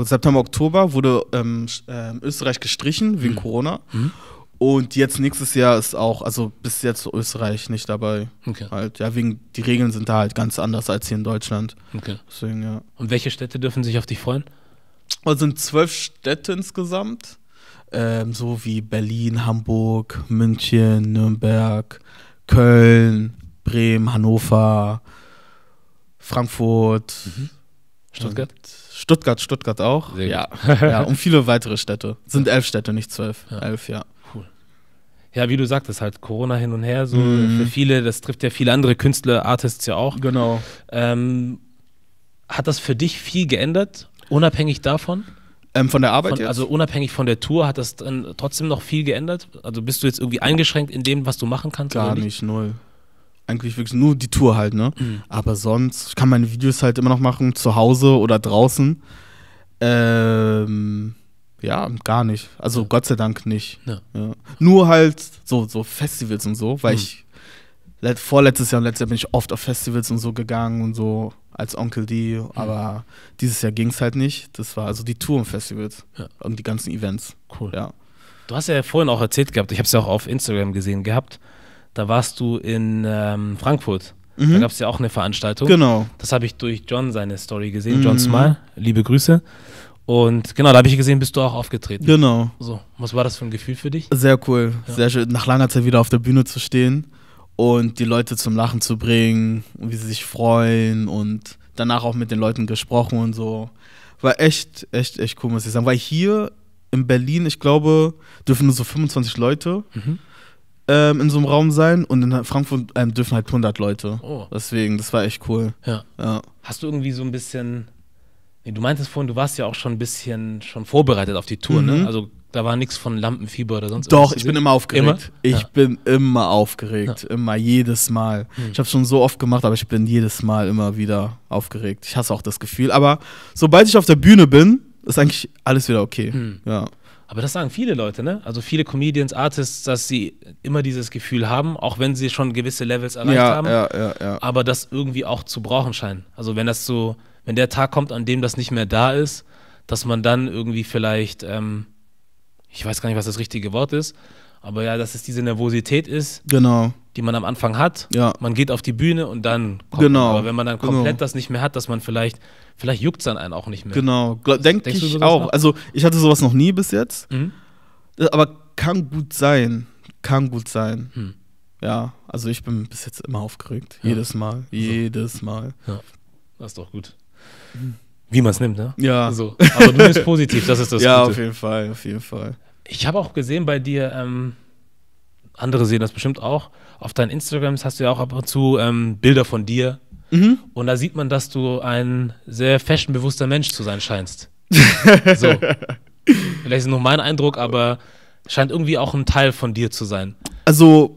September, Oktober wurde ähm, ähm, Österreich gestrichen wegen mhm. Corona. Mhm. Und jetzt nächstes Jahr ist auch, also bis jetzt Österreich nicht dabei. Okay. Halt, ja, wegen, die Regeln sind da halt ganz anders als hier in Deutschland. Okay. Deswegen, ja. Und welche Städte dürfen sich auf dich freuen? Es also sind zwölf Städte insgesamt. Ähm, so wie Berlin, Hamburg, München, Nürnberg, Köln, Bremen, Hannover, Frankfurt. Mhm. Stuttgart? Stuttgart, Stuttgart auch. ja. ja. Und viele weitere Städte. Es Sind elf Städte, nicht zwölf. Ja. Elf, ja ja, wie du sagtest, halt Corona hin und her, so mhm. für viele, das trifft ja viele andere Künstler, Artists ja auch. Genau. Ähm, hat das für dich viel geändert, unabhängig davon? Ähm, von der Arbeit von, jetzt? Also unabhängig von der Tour, hat das dann trotzdem noch viel geändert? Also bist du jetzt irgendwie eingeschränkt in dem, was du machen kannst? Gar nicht, null eigentlich wirklich nur die Tour halt, ne? Mhm. Aber sonst, ich kann meine Videos halt immer noch machen, zu Hause oder draußen. Ähm, ja, gar nicht. Also ja. Gott sei Dank nicht. Ja. Ja. Nur halt so, so Festivals und so, weil mhm. ich vorletztes Jahr und letztes Jahr bin ich oft auf Festivals und so gegangen und so als Onkel D, mhm. aber dieses Jahr ging es halt nicht. Das war also die Tour und Festivals und die ganzen Events. Cool. Ja. Du hast ja vorhin auch erzählt gehabt, ich habe es ja auch auf Instagram gesehen gehabt, da warst du in ähm, Frankfurt. Mhm. Da gab es ja auch eine Veranstaltung. Genau. Das habe ich durch John seine Story gesehen, John mhm. Smile. Liebe Grüße. Und genau, da habe ich gesehen, bist du auch aufgetreten. Genau. So, was war das für ein Gefühl für dich? Sehr cool, ja. sehr schön, nach langer Zeit wieder auf der Bühne zu stehen und die Leute zum Lachen zu bringen und wie sie sich freuen und danach auch mit den Leuten gesprochen und so. War echt, echt, echt cool, muss ich sagen. Weil hier in Berlin, ich glaube, dürfen nur so 25 Leute mhm. ähm, in so einem Raum sein und in Frankfurt ähm, dürfen halt 100 Leute. Oh. Deswegen, das war echt cool. Ja. ja. Hast du irgendwie so ein bisschen Du meintest vorhin, du warst ja auch schon ein bisschen schon vorbereitet auf die Tour, ne? mhm. ne? Also da war nichts von Lampenfieber oder sonst Doch, ich bin immer aufgeregt. Immer? Ich ja. bin immer aufgeregt. Ja. Immer, jedes Mal. Mhm. Ich habe schon so oft gemacht, aber ich bin jedes Mal immer wieder aufgeregt. Ich hasse auch das Gefühl. Aber sobald ich auf der Bühne bin, ist eigentlich alles wieder okay. Mhm. Ja. Aber das sagen viele Leute, ne? Also viele Comedians, Artists, dass sie immer dieses Gefühl haben, auch wenn sie schon gewisse Levels erreicht ja, haben, aber das irgendwie auch zu brauchen scheinen. Also wenn das so wenn der Tag kommt, an dem das nicht mehr da ist, dass man dann irgendwie vielleicht, ähm, ich weiß gar nicht, was das richtige Wort ist, aber ja, dass es diese Nervosität ist, genau. die man am Anfang hat. Ja. Man geht auf die Bühne und dann kommt genau. Aber wenn man dann genau. komplett genau. das nicht mehr hat, dass man vielleicht, vielleicht juckt es dann einen auch nicht mehr. Genau, denke ich auch. Noch? Also ich hatte sowas noch nie bis jetzt, mhm. Äh, aber kann gut sein, kann gut sein. Mhm. Ja, also ich bin bis jetzt immer aufgeregt, ja. jedes Mal, also. jedes Mal. Ja. Das ist doch gut. Wie man es nimmt, ne? Ja. So. Aber du bist positiv, das ist das Ja, Gute. auf jeden Fall, auf jeden Fall. Ich habe auch gesehen bei dir, ähm, andere sehen das bestimmt auch, auf deinen Instagrams hast du ja auch ab und zu ähm, Bilder von dir. Mhm. Und da sieht man, dass du ein sehr fashionbewusster Mensch zu sein scheinst. so. Vielleicht ist nur mein Eindruck, aber scheint irgendwie auch ein Teil von dir zu sein. Also,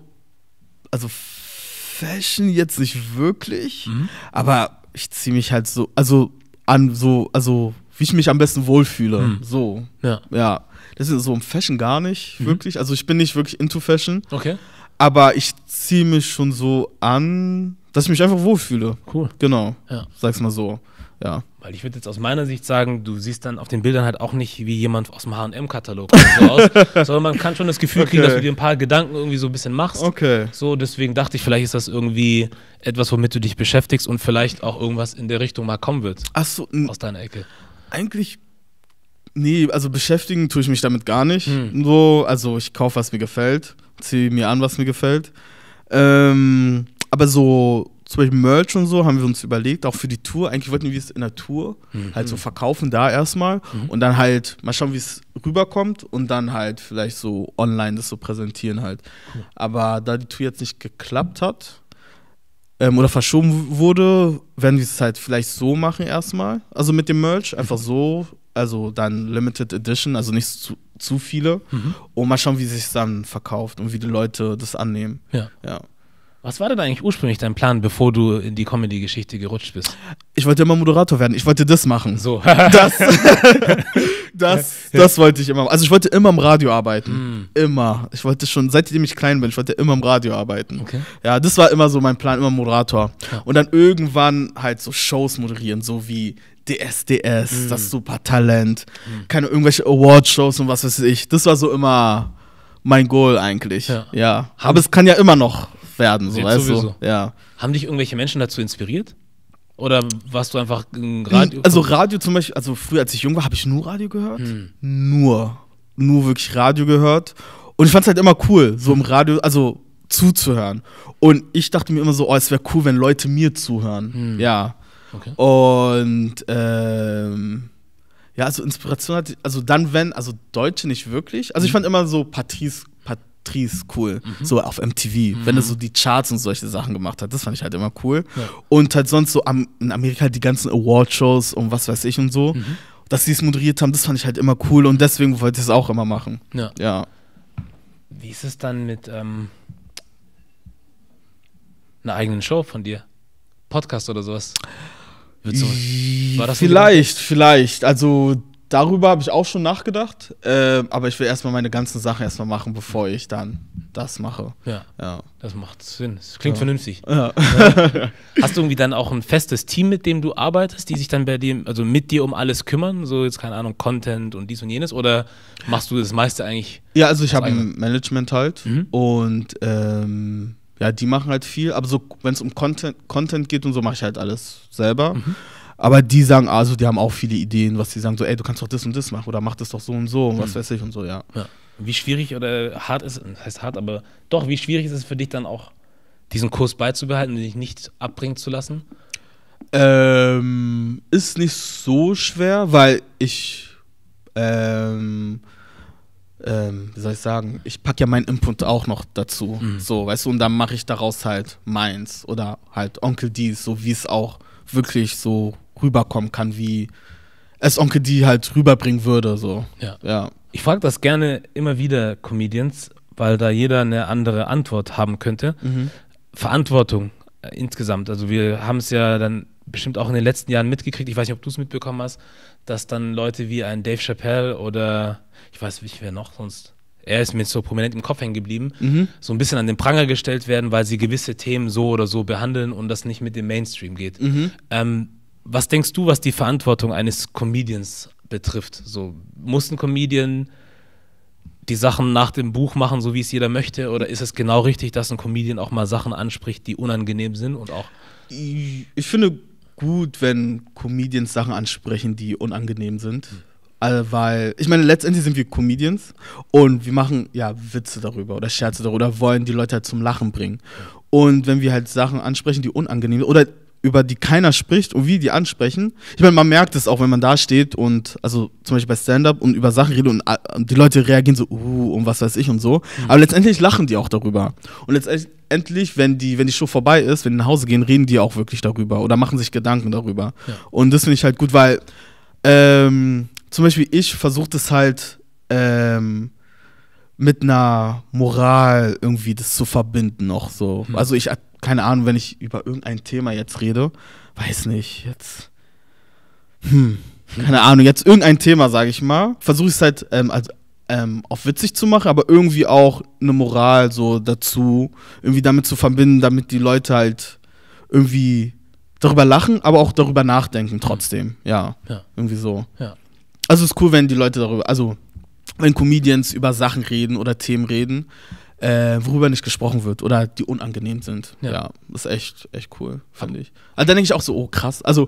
also Fashion jetzt nicht wirklich, mhm. aber ich ziehe mich halt so, also an so, also wie ich mich am besten wohlfühle. Mhm. So. Ja. ja. Das ist so im Fashion gar nicht, mhm. wirklich. Also ich bin nicht wirklich into Fashion. Okay. Aber ich ziehe mich schon so an, dass ich mich einfach wohlfühle. Cool. Genau. Ja. Sag's mal so. Ja. Weil ich würde jetzt aus meiner Sicht sagen, du siehst dann auf den Bildern halt auch nicht wie jemand aus dem HM-Katalog so aus, sondern man kann schon das Gefühl okay. kriegen, dass du dir ein paar Gedanken irgendwie so ein bisschen machst. Okay. So, deswegen dachte ich, vielleicht ist das irgendwie etwas, womit du dich beschäftigst und vielleicht auch irgendwas in der Richtung mal kommen wird. Ach so, aus deiner Ecke. Eigentlich Nee, also beschäftigen tue ich mich damit gar nicht. Hm. So, also ich kaufe, was mir gefällt, ziehe mir an, was mir gefällt. Ähm, aber so zum Beispiel Merch und so haben wir uns überlegt, auch für die Tour. Eigentlich wollten wir es in der Tour mhm. halt so verkaufen, da erstmal. Mhm. Und dann halt mal schauen, wie es rüberkommt und dann halt vielleicht so online das so präsentieren halt. Cool. Aber da die Tour jetzt nicht geklappt hat ähm, oder verschoben wurde, werden wir es halt vielleicht so machen erstmal. Also mit dem Merch, einfach so. Also dann Limited Edition, also nicht zu, zu viele. Mhm. Und mal schauen, wie sich dann verkauft und wie die Leute das annehmen. Ja. ja. Was war denn eigentlich ursprünglich dein Plan, bevor du in die Comedy-Geschichte gerutscht bist? Ich wollte immer Moderator werden. Ich wollte das machen. So. das, das, das wollte ich immer. Also ich wollte immer im Radio arbeiten. Mm. Immer. Ich wollte schon, seitdem ich klein bin, ich wollte immer im Radio arbeiten. Okay. Ja, das war immer so mein Plan, immer Moderator. Ja. Und dann irgendwann halt so Shows moderieren, so wie DSDS, mm. Hm. das Supertalent, mm. keine irgendwelche Award-Shows und was weiß ich. Das war so immer mein Goal eigentlich. Ja. ja. Aber es kann ja immer noch werden. So, weißt sowieso. Du? Ja. Haben dich irgendwelche Menschen dazu inspiriert? Oder warst du einfach ein Radio? Also Radio zum Beispiel, also früher als ich jung war, habe ich nur Radio gehört. Hm. Nur. Nur wirklich Radio gehört. Und ich fand es halt immer cool, so im Radio, also zuzuhören. Und ich dachte mir immer so, oh, es wäre cool, wenn Leute mir zuhören. Hm. Ja. Okay. Und ähm, ja, also Inspiration hatte ich, also dann, wenn, also Deutsche nicht wirklich. Also ich hm. fand immer so Partys Aktrice cool. Mhm. So auf MTV, mhm. wenn er so die Charts und solche Sachen gemacht hat. Das fand ich halt immer cool. Ja. Und halt sonst so am, in Amerika halt die ganzen Award-Shows und was weiß ich und so. Mhm. Dass sie es moderiert haben, das fand ich halt immer cool und deswegen wollte ich es auch immer machen. Ja. ja. Wie ist es dann mit ähm, einer eigenen Show von dir? Podcast oder sowas? War das vielleicht, vielleicht. Also darüber habe ich auch schon nachgedacht, äh, aber ich will erstmal meine ganzen Sachen erstmal machen, bevor ich dann das mache. Ja. ja. Das macht Sinn. Das klingt ja. vernünftig. Ja. Hast du irgendwie dann auch ein festes Team, mit dem du arbeitest, die sich dann bei dem, also mit dir um alles kümmern? So jetzt keine Ahnung, Content und dies und jenes? Oder machst du das meiste eigentlich? Ja, also ich habe ein Management halt mhm. und ähm, ja, die machen halt viel, aber so, wenn es um Content, Content geht und so, mache ich halt alles selber. Mhm. Aber die sagen, also die haben auch viele Ideen, was die sagen, so, ey, du kannst doch das und das machen oder mach das doch so und so und mhm. was weiß ich und so, ja. ja. Wie schwierig oder hart ist, das heißt hart, aber doch, wie schwierig ist es für dich dann auch, diesen Kurs beizubehalten und dich nicht abbringen zu lassen? Ähm, ist nicht so schwer, weil ich, ähm, ähm, wie soll ich sagen, ich packe ja meinen Input auch noch dazu. Mhm. So, weißt du, und dann mache ich daraus halt meins oder halt Onkel dies, so wie es auch wirklich so rüberkommen kann, wie es Onkel D halt rüberbringen würde. So. Ja. ja. Ich frage das gerne immer wieder Comedians, weil da jeder eine andere Antwort haben könnte. Mhm. Verantwortung äh, insgesamt. Also wir haben es ja dann bestimmt auch in den letzten Jahren mitgekriegt, ich weiß nicht, ob du es mitbekommen hast, dass dann Leute wie ein Dave Chappelle oder ich weiß nicht, wer noch sonst, er ist mir so prominent im Kopf hängen geblieben, mhm. so ein bisschen an den Pranger gestellt werden, weil sie gewisse Themen so oder so behandeln und das nicht mit dem Mainstream geht. Mhm. Ähm, was denkst du, was die Verantwortung eines Comedians betrifft? So, muss ein Comedian die Sachen nach dem Buch machen, so wie es jeder möchte? Oder ist es genau richtig, dass ein Comedian auch mal Sachen anspricht, die unangenehm sind und auch. Ich finde gut, wenn Comedians Sachen ansprechen, die unangenehm sind. Also, weil, ich meine, letztendlich sind wir Comedians und wir machen ja Witze darüber oder Scherze darüber oder wollen die Leute halt zum Lachen bringen. Und wenn wir halt Sachen ansprechen, die unangenehm sind, oder über die keiner spricht und wie die ansprechen. Ich meine, man merkt es auch, wenn man da steht und, also zum Beispiel bei Stand-Up und über Sachen redet und, äh, und die Leute reagieren so, uh, und was weiß ich und so. Mhm. Aber letztendlich lachen die auch darüber. Und letztendlich, wenn die, wenn die Show vorbei ist, wenn die nach Hause gehen, reden die auch wirklich darüber oder machen sich Gedanken darüber. Ja. Und das finde ich halt gut, weil ähm, zum Beispiel ich versuche das halt, ähm, mit einer Moral irgendwie das zu verbinden noch so. Mhm. Also ich keine Ahnung, wenn ich über irgendein Thema jetzt rede, weiß nicht, jetzt. Hm, keine Ahnung, jetzt irgendein Thema, sage ich mal. Versuche ich es halt ähm, als, ähm, auf witzig zu machen, aber irgendwie auch eine Moral so dazu, irgendwie damit zu verbinden, damit die Leute halt irgendwie darüber lachen, aber auch darüber nachdenken trotzdem. Ja, ja. irgendwie so. Ja. Also es ist cool, wenn die Leute darüber, also wenn Comedians über Sachen reden oder Themen reden, äh, worüber nicht gesprochen wird oder die unangenehm sind. Ja, ja das ist echt, echt cool, finde ich. Also da denke ich auch so, oh krass. Also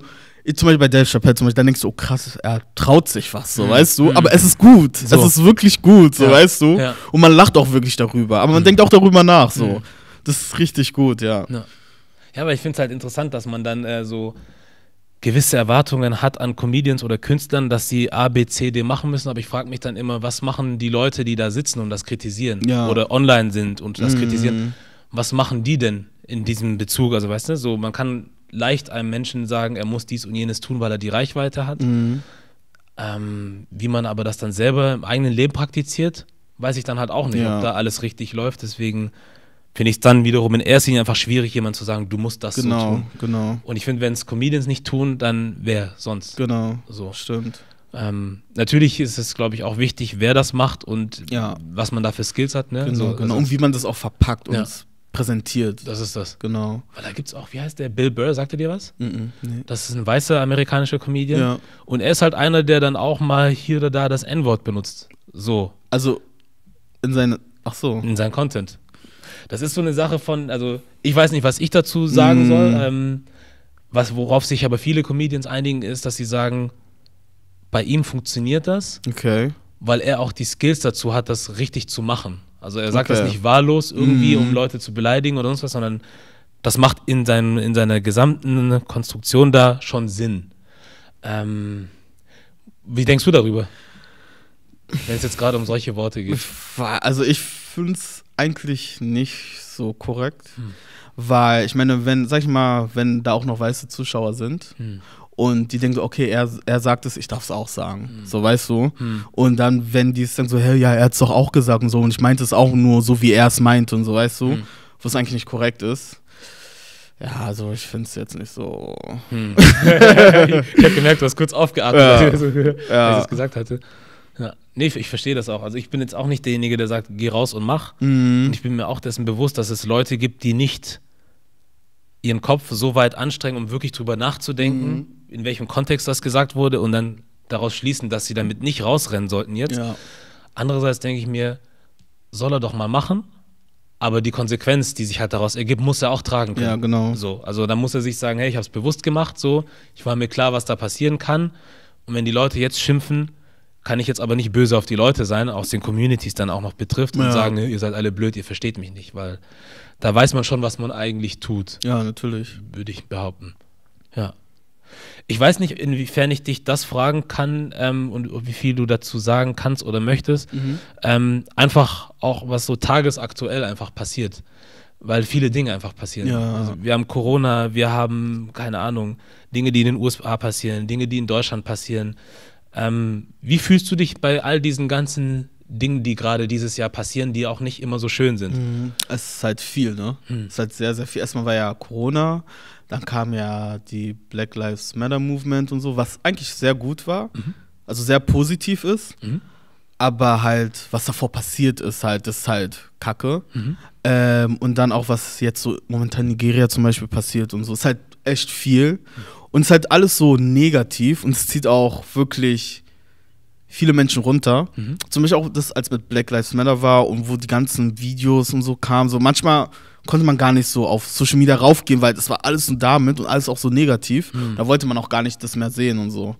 zum Beispiel bei Dave Chappelle zum Beispiel, dann denkst du, oh krass, er traut sich was, so mhm. weißt du. Mhm. Aber es ist gut, so. es ist wirklich gut, so ja. weißt du. Ja. Und man lacht auch wirklich darüber, aber man mhm. denkt auch darüber nach, so. Mhm. Das ist richtig gut, ja. Ja, aber ich finde es halt interessant, dass man dann äh, so gewisse Erwartungen hat an Comedians oder Künstlern, dass sie A, B, C, D machen müssen. Aber ich frage mich dann immer, was machen die Leute, die da sitzen und das kritisieren ja. oder online sind und das mhm. kritisieren? Was machen die denn in diesem Bezug? Also weißt du, so man kann leicht einem Menschen sagen, er muss dies und jenes tun, weil er die Reichweite hat. Mhm. Ähm, wie man aber das dann selber im eigenen Leben praktiziert, weiß ich dann halt auch nicht, ja. ob da alles richtig läuft. Deswegen finde ich es dann wiederum in erster Linie einfach schwierig, jemand zu sagen, du musst das genau, so tun. Genau, genau. Und ich finde, wenn es Comedians nicht tun, dann wer sonst? Genau, so. stimmt. Ähm, natürlich ist es, glaube ich, auch wichtig, wer das macht und ja. was man da für Skills hat. Ne? Genau, so, genau. Also, und wie man das auch verpackt und präsentiert. Das ist das. Genau. Weil da gibt es auch, wie heißt der, Bill Burr, sagt er dir was? Mm -mm, nee. Das ist ein weißer amerikanischer Comedian. Ja. Und er ist halt einer, der dann auch mal hier oder da das N-Wort benutzt. So. Also in seine, ach so. In seinen Content. Das ist so eine Sache von, also ich weiß nicht, was ich dazu sagen mm. soll. Ähm, was, worauf sich aber viele Comedians einigen, ist, dass sie sagen, bei ihm funktioniert das. Okay. Weil er auch die Skills dazu hat, das richtig zu machen. Also er sagt okay. das nicht wahllos irgendwie, mm. um Leute zu beleidigen oder sonst was, sondern das macht in, seinem, in seiner gesamten Konstruktion da schon Sinn. Ähm, wie denkst du darüber? Wenn es jetzt gerade um solche Worte geht. Also ich finde es eigentlich nicht so korrekt, hm. weil ich meine, wenn, sag ich mal, wenn da auch noch weiße Zuschauer sind hm. und die denken so, okay, er, er sagt es, ich darf es auch sagen, hm. so weißt du, hm. und dann, wenn die es dann so, hey, ja, er hat es doch auch gesagt und so und ich meinte es auch nur so, wie er es meint und so, weißt du, hm. wo es eigentlich nicht korrekt ist. Ja, also ich finde es jetzt nicht so. Hm. ich habe gemerkt, du hast kurz aufgeatmet, ja. als ich es gesagt hatte. Ja. Nee, ich verstehe das auch. Also ich bin jetzt auch nicht derjenige, der sagt, geh raus und mach. Mhm. Und ich bin mir auch dessen bewusst, dass es Leute gibt, die nicht ihren Kopf so weit anstrengen, um wirklich drüber nachzudenken, mhm. in welchem Kontext das gesagt wurde und dann daraus schließen, dass sie damit nicht rausrennen sollten jetzt. Ja. Andererseits denke ich mir, soll er doch mal machen, aber die Konsequenz, die sich halt daraus ergibt, muss er auch tragen können. Ja, genau. So, also da muss er sich sagen, hey, ich habe es bewusst gemacht, so, ich war mir klar, was da passieren kann und wenn die Leute jetzt schimpfen, kann ich jetzt aber nicht böse auf die Leute sein, aus den Communities dann auch noch betrifft ja. und sagen, ihr seid alle blöd, ihr versteht mich nicht, weil da weiß man schon, was man eigentlich tut. Ja, natürlich. Würde ich behaupten. Ja. Ich weiß nicht, inwiefern ich dich das fragen kann ähm, und wie viel du dazu sagen kannst oder möchtest. Mhm. Ähm, einfach auch, was so tagesaktuell einfach passiert. Weil viele Dinge einfach passieren. Ja. Also wir haben Corona, wir haben, keine Ahnung, Dinge, die in den USA passieren, Dinge, die in Deutschland passieren. Ähm, wie fühlst du dich bei all diesen ganzen Dingen, die gerade dieses Jahr passieren, die auch nicht immer so schön sind? Mhm. Es ist halt viel, ne? Mhm. Es ist halt sehr, sehr viel. Erstmal war ja Corona, dann kam ja die Black Lives Matter Movement und so, was eigentlich sehr gut war, mhm. also sehr positiv ist. Mhm. Aber halt, was davor passiert ist, halt, ist halt Kacke. Mhm. Ähm, und dann auch, was jetzt so momentan in Nigeria zum Beispiel passiert und so, ist halt echt viel. Mhm. Und es ist halt alles so negativ und es zieht auch wirklich viele Menschen runter. Mhm. Zum Beispiel auch das, als mit Black Lives Matter war und wo die ganzen Videos und so kamen. So manchmal konnte man gar nicht so auf Social Media raufgehen, weil es war alles nur damit und alles auch so negativ. Mhm. Da wollte man auch gar nicht das mehr sehen und so.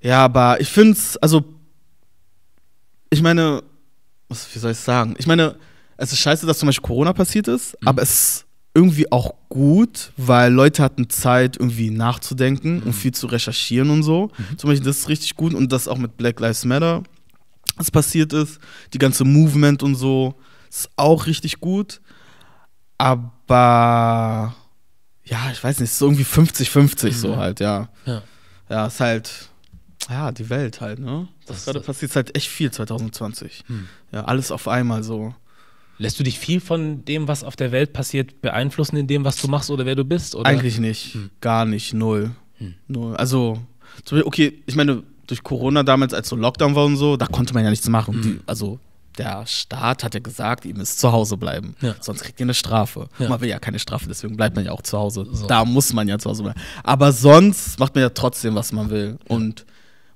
Ja, aber ich finde es, also, ich meine, was, wie soll ich sagen? Ich meine, es ist scheiße, dass zum Beispiel Corona passiert ist, mhm. aber es irgendwie auch gut, weil Leute hatten Zeit, irgendwie nachzudenken mhm. und viel zu recherchieren und so. Mhm. Zum Beispiel, das ist richtig gut und das auch mit Black Lives Matter, was passiert ist. Die ganze Movement und so ist auch richtig gut. Aber ja, ich weiß nicht, es ist irgendwie 50-50 mhm. so halt, ja. Ja, ja ist halt. Ja, die Welt halt, ne? Das, das gerade passiert halt echt viel 2020. Hm. Ja, alles auf einmal so. Lässt du dich viel von dem, was auf der Welt passiert, beeinflussen in dem, was du machst oder wer du bist? Oder? Eigentlich nicht. Hm. Gar nicht. Null. Hm. Null. Also, okay, ich meine, durch Corona damals, als so Lockdown war und so, da konnte man ja nichts machen. Hm. Die, also, der Staat hat ja gesagt, ihr müsst zu Hause bleiben. Ja. Sonst kriegt ihr eine Strafe. Ja. Man will ja keine Strafe, deswegen bleibt man ja auch zu Hause. So. Da muss man ja zu Hause bleiben. Aber sonst macht man ja trotzdem, was man will. Und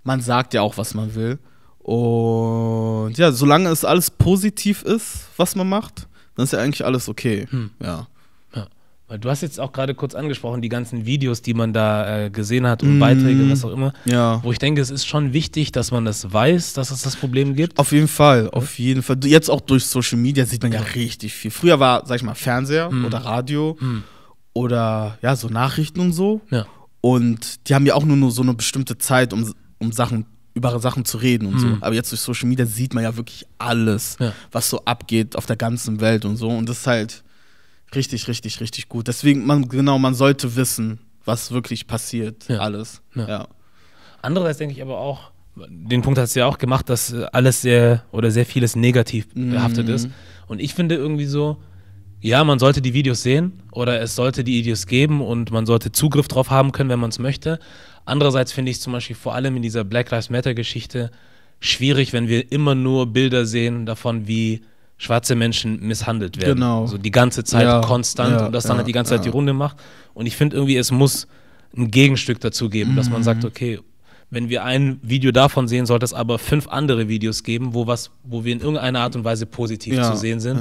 man sagt ja auch, was man will. Und ja, solange es alles positiv ist, was man macht, dann ist ja eigentlich alles okay. Hm. Ja. ja. Du hast jetzt auch gerade kurz angesprochen, die ganzen Videos, die man da äh, gesehen hat und mm. Beiträge, was auch immer. Ja. Wo ich denke, es ist schon wichtig, dass man das weiß, dass es das Problem gibt. Auf jeden Fall, auf jeden Fall. Jetzt auch durch Social Media sieht man ja, ja richtig viel. Früher war, sag ich mal, Fernseher hm. oder Radio hm. oder ja, so Nachrichten und so. Ja. Und die haben ja auch nur, nur so eine bestimmte Zeit, um, um Sachen über Sachen zu reden und mhm. so. Hm. Aber jetzt durch Social Media sieht man ja wirklich alles, ja. was so abgeht auf der ganzen Welt und so. Und das ist halt richtig, richtig, richtig gut. Deswegen, man, genau, man sollte wissen, was wirklich passiert, ja. alles. Ja. ja. Andererseits denke ich aber auch, den Punkt hast du ja auch gemacht, dass äh, alles sehr oder sehr vieles negativ behaftet mhm. ist. Und ich finde irgendwie so, ja, man sollte die Videos sehen oder es sollte die Videos geben und man sollte Zugriff drauf haben können, wenn man es möchte. Andererseits finde ich es zum Beispiel vor allem in dieser Black Lives Matter-Geschichte schwierig, wenn wir immer nur Bilder sehen davon, wie schwarze Menschen misshandelt werden. Genau. So die ganze Zeit ja, konstant ja, und das dann ja, halt die ganze Zeit die Runde macht. Und ich finde irgendwie, es muss ein Gegenstück dazu geben, mhm. dass man sagt, mhm. okay, wenn wir ein Video davon sehen, sollte es aber fünf andere Videos geben, wo was, wo wir in irgendeiner Art und Weise positiv zu sehen sind.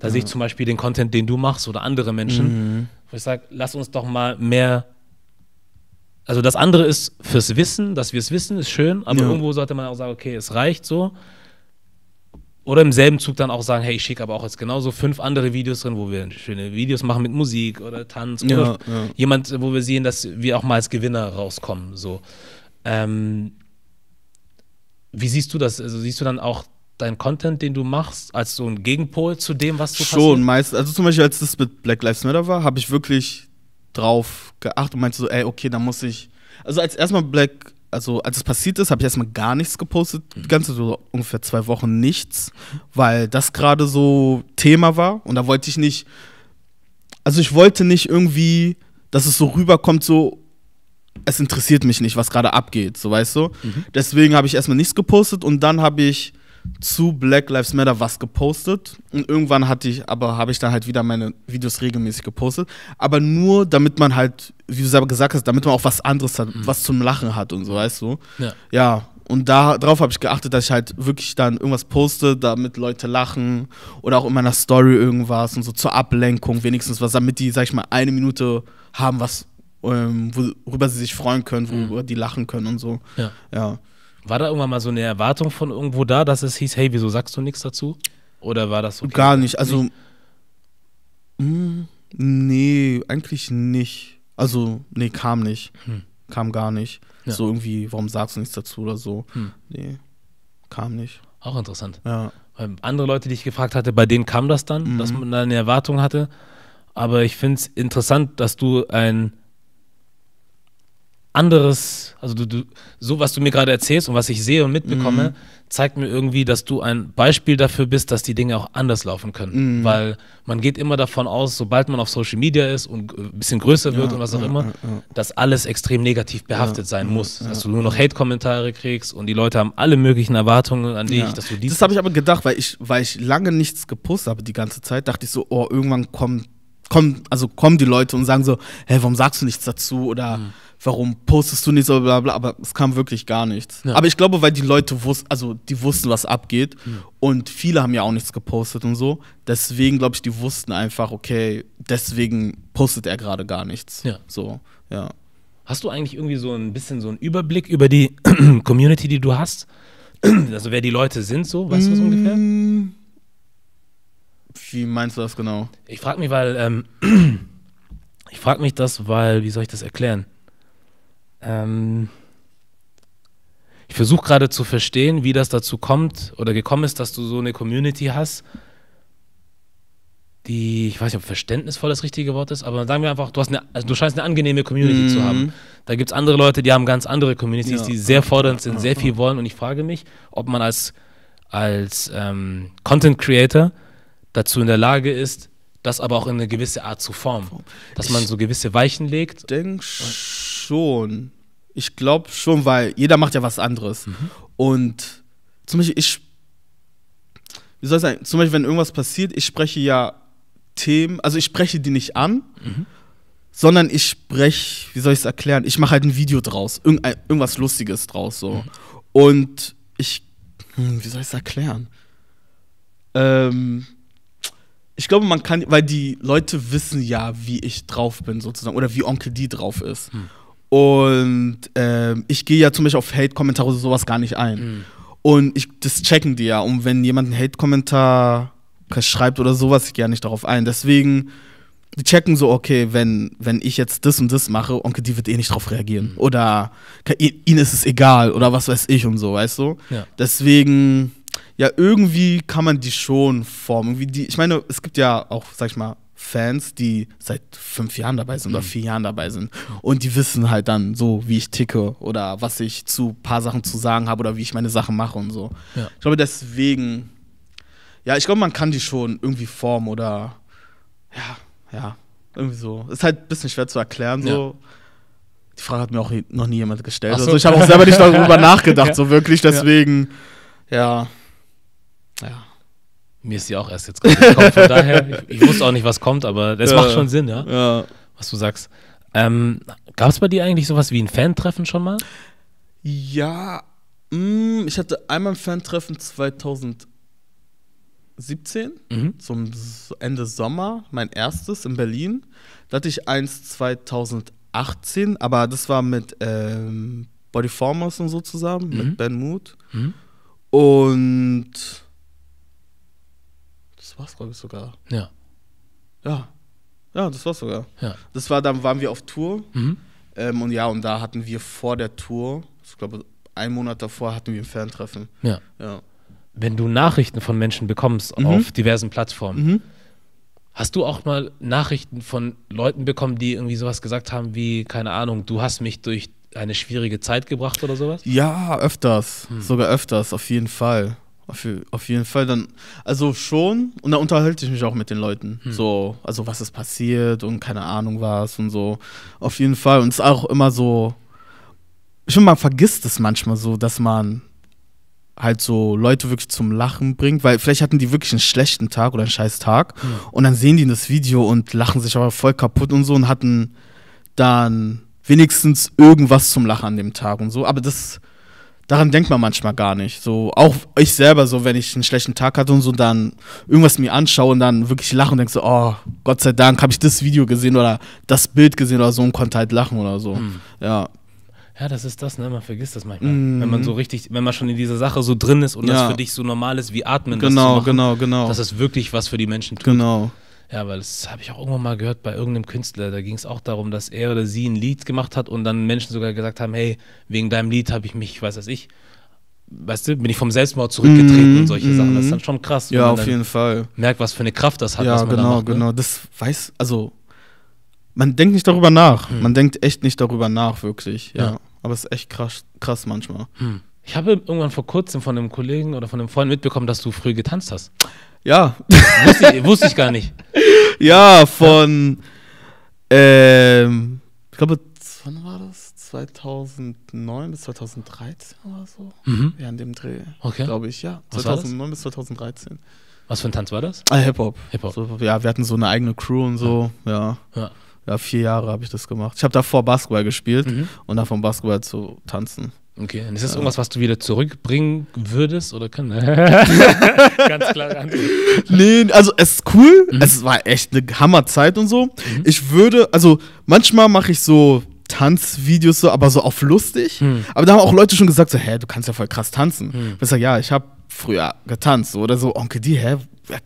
da sehe ich zum Beispiel den Content, den du machst oder andere Menschen, mhm. wo ich sage, lass uns doch mal mehr also das andere ist fürs Wissen, dass wir es wissen, ist schön, aber ja. irgendwo sollte man auch sagen, okay, es reicht so. Oder im selben Zug dann auch sagen, hey, ich schicke aber auch jetzt genauso fünf andere Videos drin, wo wir schöne Videos machen mit Musik oder Tanz oder ja. jemand, wo wir sehen, dass wir auch mal als Gewinner rauskommen. So. Ähm, wie siehst du das? Also siehst du dann auch deinen Content, den du machst, als so ein Gegenpol zu dem, was du Schon, passiert? meist. Also zum Beispiel, als das mit Black Lives Matter war, habe ich wirklich drauf geachtet und meinte so, ey, okay, da muss ich. Also als erstmal Black, also als es passiert ist, habe ich erstmal gar nichts gepostet, mhm. die ganze so ungefähr zwei Wochen nichts, weil das gerade so Thema war und da wollte ich nicht, also ich wollte nicht irgendwie, dass es so rüberkommt, so es interessiert mich nicht, was gerade abgeht, so weißt du. Mhm. Deswegen habe ich erstmal nichts gepostet und dann habe ich zu Black Lives Matter was gepostet und irgendwann hatte ich, aber habe ich dann halt wieder meine Videos regelmäßig gepostet, aber nur damit man halt, wie du selber gesagt hast, damit man auch was anderes hat, mhm. was zum Lachen hat und so, weißt du? Ja. ja und darauf habe ich geachtet, dass ich halt wirklich dann irgendwas poste, damit Leute lachen oder auch in meiner Story irgendwas und so zur Ablenkung wenigstens was, damit die, sag ich mal, eine Minute haben, was, ähm, worüber sie sich freuen können, worüber mhm. die lachen können und so. Ja. ja. War da irgendwann mal so eine Erwartung von irgendwo da, dass es hieß, hey, wieso sagst du nichts dazu? Oder war das okay? Gar nicht. Also, mh, hm, nee, eigentlich nicht. Also, nee, kam nicht. Hm. Kam gar nicht. Ja. So irgendwie, warum sagst du nichts dazu oder so? Hm. Nee, kam nicht. Auch interessant. Ja. Weil andere Leute, die ich gefragt hatte, bei denen kam das dann, mhm. dass man da eine Erwartung hatte. Aber ich finde es interessant, dass du ein anderes, also du, du, so was du mir gerade erzählst und was ich sehe und mitbekomme, mhm. zeigt mir irgendwie, dass du ein Beispiel dafür bist, dass die Dinge auch anders laufen können. Mhm. Weil man geht immer davon aus, sobald man auf Social Media ist und ein bisschen größer wird ja, und was auch ja, immer, ja, dass alles extrem negativ behaftet sein mhm. muss. Dass du nur noch Hate-Kommentare kriegst und die Leute haben alle möglichen Erwartungen an dich, dass du dies. Das habe ich aber gedacht, weil ich, weil ich lange nichts gepostet habe die ganze Zeit, dachte ich so, oh, irgendwann kommt kommen, also kommen die Leute und sagen so, hey, warum sagst du nichts dazu? Oder mhm warum postest du nichts, so, bla bla, aber es kam wirklich gar nichts. Ja. Aber ich glaube, weil die Leute wussten, also die wussten, was abgeht mhm. und viele haben ja auch nichts gepostet und so. Deswegen glaube ich, die wussten einfach, okay, deswegen postet er gerade gar nichts. Ja. So, ja. Hast du eigentlich irgendwie so ein bisschen so einen Überblick über die Community, die du hast? also wer die Leute sind, so, weißt du das ungefähr? Mm, wie meinst du das genau? Ich frage mich, weil ähm, ich frage mich das, weil wie soll ich das erklären? Ähm, ich versuche gerade zu verstehen, wie das dazu kommt oder gekommen ist, dass du so eine Community hast, die, ich weiß nicht, ob verständnisvoll das richtige Wort ist, aber sagen wir einfach, du, hast eine, also du scheinst eine angenehme Community mhm. zu haben. Da gibt es andere Leute, die haben ganz andere Communities, ja. die sehr fordernd sind, sehr viel wollen und ich frage mich, ob man als, als ähm, Content Creator dazu in der Lage ist, das aber auch in eine gewisse Art zu formen. Dass ich man so gewisse Weichen legt. Denk schon. Ich glaube schon, weil jeder macht ja was anderes. Mhm. Und zum Beispiel, ich, wie soll ich sagen, zum Beispiel, wenn irgendwas passiert, ich spreche ja Themen, also ich spreche die nicht an, mhm. sondern ich spreche, wie soll ich es erklären, ich mache halt ein Video draus, irgendein, äh, irgendwas Lustiges draus so. Mhm. Und ich, hm, wie soll ich es erklären? Ähm, ich glaube, man kann, weil die Leute wissen ja, wie ich drauf bin sozusagen oder wie Onkel D drauf ist. Mhm. Und ähm, ich gehe ja zum Beispiel auf Hate-Kommentare oder sowas gar nicht ein. Mhm. Und ich, das checken die ja. Und wenn jemand einen Hate-Kommentar schreibt oder sowas, ich gehe ja nicht darauf ein. Deswegen, die checken so, okay, wenn, wenn ich jetzt das und das mache, Onkel, die wird eh nicht darauf reagieren. Mhm. Oder ihnen ist es egal oder was weiß ich und so, weißt du? Ja. Deswegen, ja, irgendwie kann man die schon formen. Die, ich meine, es gibt ja auch, sag ich mal, Fans, die seit fünf Jahren dabei sind mhm. oder vier Jahren dabei sind. Und die wissen halt dann so, wie ich ticke oder was ich zu paar Sachen zu sagen habe oder wie ich meine Sachen mache und so. Ja. Ich glaube, deswegen, ja, ich glaube, man kann die schon irgendwie formen oder ja, ja, irgendwie so. Ist halt ein bisschen schwer zu erklären, so. Ja. Die Frage hat mir auch noch nie jemand gestellt. Also so. Also ich habe auch selber nicht darüber nachgedacht, so wirklich, deswegen, ja. Mir ist sie auch erst jetzt gekommen. Von daher, ich, ich, wusste auch nicht, was kommt, aber das ja, macht schon Sinn, ja, ja. was du sagst. Ähm, Gab es bei dir eigentlich sowas wie ein Fan-Treffen schon mal? Ja, mh, mm, ich hatte einmal ein Fan-Treffen 2017, mhm. zum Ende Sommer, mein erstes in Berlin. Da hatte ich eins 2018, aber das war mit ähm, Bodyformers und so zusammen, mhm. mit Ben Mood. Mhm. Und das war's, glaube ich, sogar. Ja. Ja. Ja, das war's sogar. Ja. Das war, dann waren wir auf Tour. Mhm. Ähm, und ja, und da hatten wir vor der Tour, ich glaube, einen Monat davor hatten wir ein Ferntreffen. Ja. ja. Wenn du Nachrichten von Menschen bekommst mhm. auf diversen Plattformen, mhm. hast du auch mal Nachrichten von Leuten bekommen, die irgendwie sowas gesagt haben wie, keine Ahnung, du hast mich durch eine schwierige Zeit gebracht oder sowas? Ja, öfters. Hm. Sogar öfters, auf jeden Fall. Auf, auf jeden Fall dann, also schon, und da unterhalte ich mich auch mit den Leuten. Hm. So, also was ist passiert und keine Ahnung was und so. Auf jeden Fall. Und es ist auch immer so, ich finde, man vergisst es manchmal so, dass man halt so Leute wirklich zum Lachen bringt, weil vielleicht hatten die wirklich einen schlechten Tag oder einen scheiß Tag mhm. und dann sehen die das Video und lachen sich aber voll kaputt und so und hatten dann wenigstens irgendwas zum Lachen an dem Tag und so. Aber das daran denkt man manchmal gar nicht. So, auch ich selber, so, wenn ich einen schlechten Tag hatte und so, dann irgendwas mir anschaue und dann wirklich lache und denke so, oh, Gott sei Dank habe ich das Video gesehen oder das Bild gesehen oder so und konnte halt lachen oder so. Mhm. Ja. Ja, das ist das, ne? Man vergisst das manchmal. Mhm. Wenn man so richtig, wenn man schon in dieser Sache so drin ist und ja. das für dich so normal ist wie Atmen. Genau, machen, genau, genau. Dass es wirklich was für die Menschen tut. Genau. Ja, weil das habe ich auch irgendwann mal gehört bei irgendeinem Künstler. Da ging es auch darum, dass er oder sie ein Lied gemacht hat und dann Menschen sogar gesagt haben: Hey, wegen deinem Lied habe ich mich, weiß ich, weißt du, bin ich vom Selbstmord zurückgetreten mm, und solche mm, Sachen. Das ist mhm. dann schon krass. Ja, auf jeden Fall. Merkt, was für eine Kraft das hat. Ja, genau, da macht, ne? genau. Das weiß, also, man denkt nicht darüber nach. Hm. Man denkt echt nicht darüber nach, wirklich. Ja. ja. Aber es ist echt krass, krass manchmal. Hm. Ich habe irgendwann vor kurzem von einem Kollegen oder von einem Freund mitbekommen, dass du früh getanzt hast. Ja. Wusste ich, wusste ich gar nicht. Ja, von. Ähm, ich glaube, wann war das? 2009 bis 2013 oder so? Mhm. Ja, in dem Dreh. Okay. Glaube ich, ja. Was 2009 bis 2013. Was für ein Tanz war das? Ah, Hip-Hop. Hip-Hop. So, ja, wir hatten so eine eigene Crew und so, ja. Ja, ja vier Jahre habe ich das gemacht. Ich habe davor Basketball gespielt mhm. und dann vom Basketball zu tanzen. Okay, und ist das irgendwas, was du wieder zurückbringen würdest oder kann? Ganz klare Antwort. Nee, also es ist cool. Mhm. Es war echt eine Hammerzeit und so. Mhm. Ich würde, also manchmal mache ich so Tanzvideos so, aber so auf lustig. Mhm. Aber da haben auch Leute schon gesagt so, hä, du kannst ja voll krass tanzen. Mhm. Ich sag, ja, ich habe früher getanzt oder so. Onkel oh, die, hä,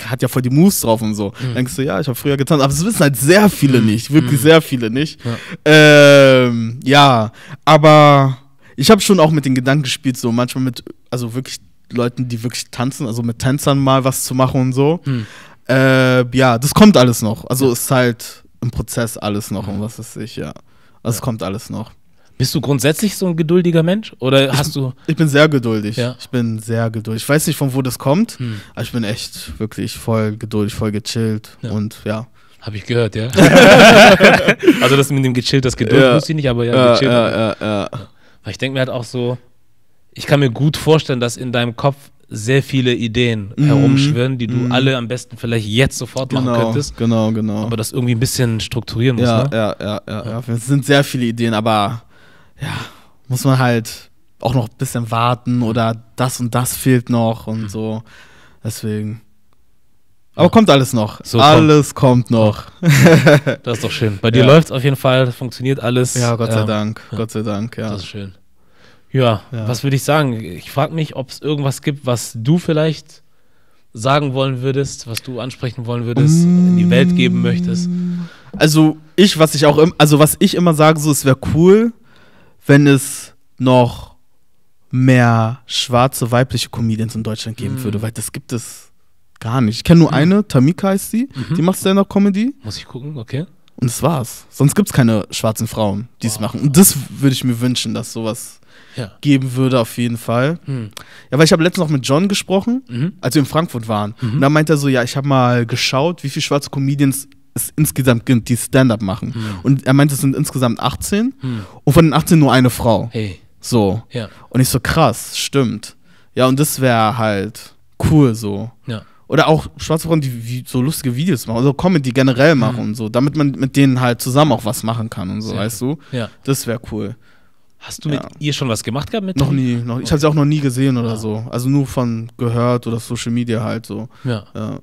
hat ja voll die Moves drauf und so. Mhm. Denkst du, ja, ich habe früher getanzt. Aber das wissen halt sehr viele hm. nicht, wirklich hm. sehr viele nicht. Ja, ähm, ja aber ich habe schon auch mit den Gedanken gespielt, so manchmal mit, also wirklich Leuten, die wirklich tanzen, also mit Tänzern mal was zu machen und so. Hm. Äh, ja, das kommt alles noch. Also ja. ist halt im Prozess alles noch und was weiß ich, ja. Also ja. kommt alles noch. Bist du grundsätzlich so ein geduldiger Mensch? Oder hast ich, du. Ich bin sehr geduldig. Ja. Ich bin sehr geduldig. Ich weiß nicht, von wo das kommt, hm. aber ich bin echt wirklich voll geduldig, voll gechillt und ja. Habe ich gehört, ja. also das mit dem gechillt, das Geduld ja. muss ich nicht, aber ja, gechillt. Ja, ja, ja. Weil ich denke mir halt auch so, ich kann mir gut vorstellen, dass in deinem Kopf sehr viele Ideen mm, herumschwirren, die du mm. alle am besten vielleicht jetzt sofort genau, machen könntest. Genau, genau. Aber das irgendwie ein bisschen strukturieren muss. Ja, ne? ja, ja, ja, ja. Es sind sehr viele Ideen, aber ja, muss man halt auch noch ein bisschen warten oder das und das fehlt noch und hm. so. Deswegen. Aber kommt alles noch. So alles kommt. kommt noch. das ist doch schön. Bei dir ja. läuft es auf jeden Fall, funktioniert alles. Ja, Gott sei ähm, Dank. Gott sei Dank, ja. Das ist schön. Ja, ja. was würde ich sagen? Ich frage mich, ob es irgendwas gibt, was du vielleicht sagen wollen würdest, was du ansprechen wollen würdest, mm. in die Welt geben möchtest. Mm. Also, ich, was ich auch im, also was ich immer sage, so, es wäre cool, wenn es noch mehr schwarze weibliche Comedians in Deutschland geben mm. würde, weil das gibt es Gar nicht. Ich kenne nur mhm. eine, Tamika heißt sie, mhm. die macht Stand-Up-Comedy. Muss ich gucken, okay. Und das war's. Sonst gibt's keine schwarzen Frauen, die es wow. machen. Und das würde ich mir wünschen, dass sowas ja. geben würde, auf jeden Fall. Mhm. Ja, weil ich habe letztens noch mit John gesprochen, mhm. als wir in Frankfurt waren. Mhm. Und da meinte er so, ja, ich habe mal geschaut, wie viele schwarze Comedians es insgesamt gibt, die Stand-Up machen. Hm. Und er meinte, es sind insgesamt 18. Hm. Und von den 18 nur eine Frau. Hey. So. Ja. Und ich so, krass, stimmt. Ja, und das wäre halt cool so. Ja oder auch schwarze Frauen, die so lustige Videos machen, also Comedy generell hm. machen mhm. und so, damit man mit denen halt zusammen auch was machen kann und so, Sehr weißt cool. du? Ja. Das wäre cool. Hast du ja. mit ihr schon was gemacht gehabt? Mit noch nie. Noch, ich habe sie auch noch nie gesehen oder ja. so. Also nur von gehört oder Social Media halt so. Ja. ja.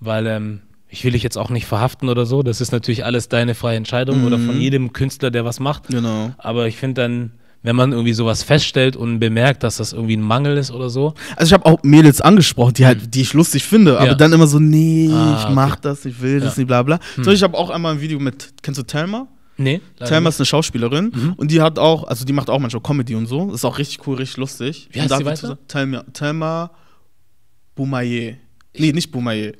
Weil ähm, ich will dich jetzt auch nicht verhaften oder so. Das ist natürlich alles deine freie Entscheidung mhm. oder von mhm. jedem Künstler, der was macht. Genau. Aber ich finde dann wenn man irgendwie sowas feststellt und bemerkt, dass das irgendwie ein Mangel ist oder so. Also ich habe auch Mädels angesprochen, die halt, die ich lustig finde, aber dann immer so, nee, ah, ich mach okay. das, ich will ja. das nicht, bla bla. Hm. So, ich habe auch einmal ein Video mit, kennst du Thelma? Nee. Thelma ist eine Schauspielerin mhm. und die hat auch, also die macht auch manchmal Comedy und so. Das ist auch richtig cool, richtig lustig. Wie heißt sie weiter? Thelma, Thelma Boumaye. Nee, nicht Boumaye.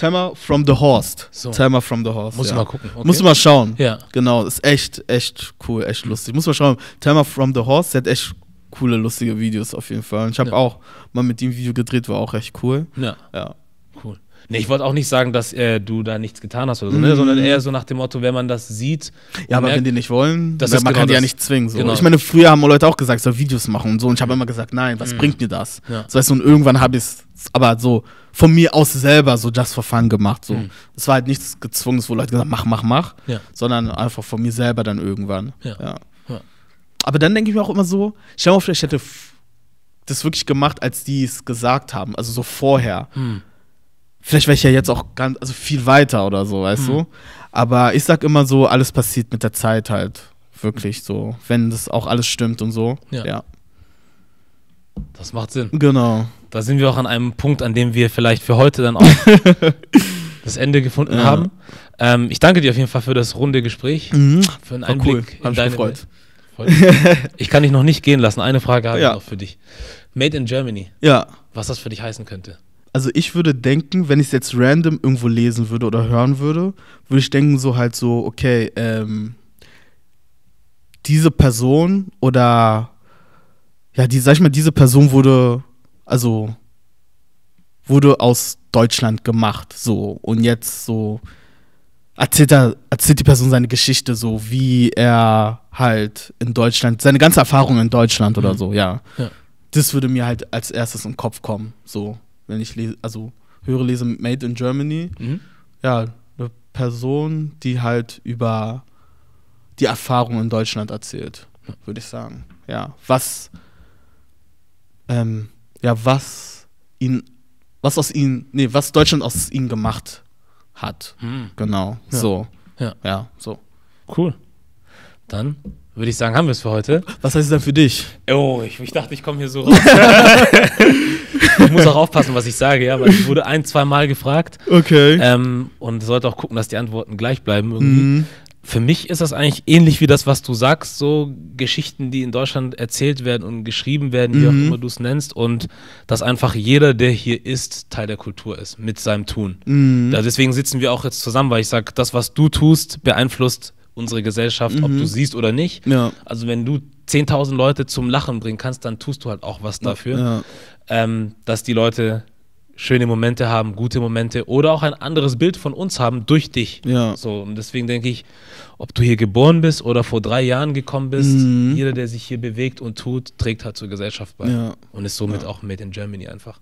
Timer from the Horst. So. Timer from the Horst. Muss ja. mal gucken. Okay. Muss mal schauen. Ja. Genau, ist echt, echt cool, echt lustig. Muss mal schauen. Timer from the Horst, der hat echt coole, lustige Videos auf jeden Fall. Und ich habe ja. auch mal mit ihm Video gedreht, war auch echt cool. Ja. ja. Nee, ich wollte auch nicht sagen, dass äh, du da nichts getan hast oder so, ne? Mhm. sondern eher so nach dem Motto, wenn man das sieht. Ja, aber merkt, wenn die nicht wollen, das man genau kann die ja nicht zwingen. So. Genau. Ich meine, früher haben Leute auch gesagt, ich soll Videos machen und so. Und ich habe mhm. immer gesagt, nein, was mhm. bringt mir das? Ja. So, weißt und irgendwann habe ich es aber so von mir aus selber so just for fun gemacht. So. Mhm. Es war halt nichts Gezwungenes, wo Leute gesagt haben, mach, mach, mach, ja. sondern einfach von mir selber dann irgendwann. Ja. ja. Aber dann denke ich mir auch immer so, stell mal vor, ich hätte das wirklich gemacht, als die es gesagt haben, also so vorher. Hm vielleicht wäre ich ja jetzt auch ganz, also viel weiter oder so, weißt mhm. du? Aber ich sag immer so, alles passiert mit der Zeit halt. Wirklich so, wenn das auch alles stimmt und so. Ja. ja. Das macht Sinn. Genau. Da sind wir auch an einem Punkt, an dem wir vielleicht für heute dann auch das Ende gefunden ja. haben. Ähm, ich danke dir auf jeden Fall für das runde Gespräch. Mhm. Für einen Einblick cool. in deine gefreut. Ich kann dich noch nicht gehen lassen. Eine Frage habe ja. ich noch für dich. Made in Germany. Ja. Was das für dich heißen könnte also ich würde denken, wenn ich es jetzt random irgendwo lesen würde oder hören würde, würde ich denken, so halt so, okay, ähm, diese Person oder ja, die, sag ich mal, diese Person wurde, also wurde aus Deutschland gemacht, so und jetzt so erzählt, er, erzählt die Person seine Geschichte, so wie er halt in Deutschland, seine ganze Erfahrung in Deutschland mhm. oder so, ja. ja. Das würde mir halt als erstes im Kopf kommen, so wenn ich lese, also höre, lese Made in Germany, mhm. ja, eine Person, die halt über die Erfahrung in Deutschland erzählt, würde ich sagen. Ja, was, ähm, ja, was ihn, was aus ihnen, nee, was Deutschland aus ihnen gemacht hat. Mhm. Genau, ja. so. Ja. ja, so. Cool. Dann würde ich sagen, haben wir es für heute. Was heißt es dann für dich? Oh, ich, ich dachte, ich komme hier so raus. ich muss auch aufpassen, was ich sage, ja, weil ich wurde ein, zwei Mal gefragt. Okay. Ähm, und sollte auch gucken, dass die Antworten gleich bleiben irgendwie. Mhm. Für mich ist das eigentlich ähnlich wie das, was du sagst, so Geschichten, die in Deutschland erzählt werden und geschrieben werden, wie auch mhm. immer du es nennst, und dass einfach jeder, der hier ist, Teil der Kultur ist, mit seinem Tun. Mhm. Ja, deswegen sitzen wir auch jetzt zusammen, weil ich sage, das, was du tust, beeinflusst unsere Gesellschaft, mhm. ob du mhm. siehst oder nicht. Ja. Also wenn du 10.000 Leute zum Lachen bringen kannst, dann tust du halt auch was dafür, ja. ähm, dass die Leute schöne Momente haben, gute Momente oder auch ein anderes Bild von uns haben durch dich. Ja. So, und deswegen denke ich, ob du hier geboren bist oder vor drei Jahren gekommen bist, mhm. jeder, der sich hier bewegt und tut, trägt halt zur Gesellschaft bei ja. und ist somit ja. auch made in Germany einfach.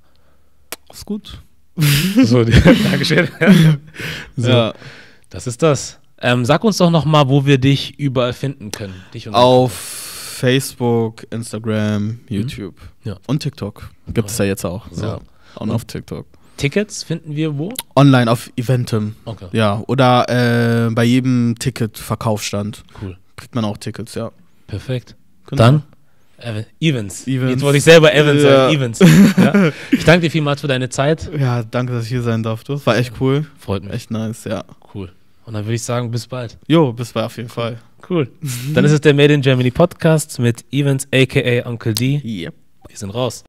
Ist gut. So, Dankeschön. so. Das ist das. Ähm, sag uns doch nochmal, wo wir dich überall finden können. Dich Auf Facebook, Instagram, mhm. YouTube mhm. ja. und TikTok. Gibt es ja. jetzt auch. So. Ja. Und, und auf TikTok. Tickets finden wir wo? Online auf Eventim. Okay. Ja, oder äh, bei jedem Ticketverkaufsstand. Cool. Kriegt man auch Tickets, ja. Perfekt. Genau. Dann Events. Evans. Jetzt wollte ich selber Events ja. sagen. Evans. Ja. Ich danke dir vielmals für deine Zeit. Ja, danke, dass ich hier sein durfte. Das war echt cool. Freut mich. Echt nice, ja. Cool. Und dann würde ich sagen, bis bald. Jo, bis bald auf jeden Fall. Cool. Dann ist es der Made in Germany Podcast mit Evans, aka Uncle D. Yep. Wir sind raus.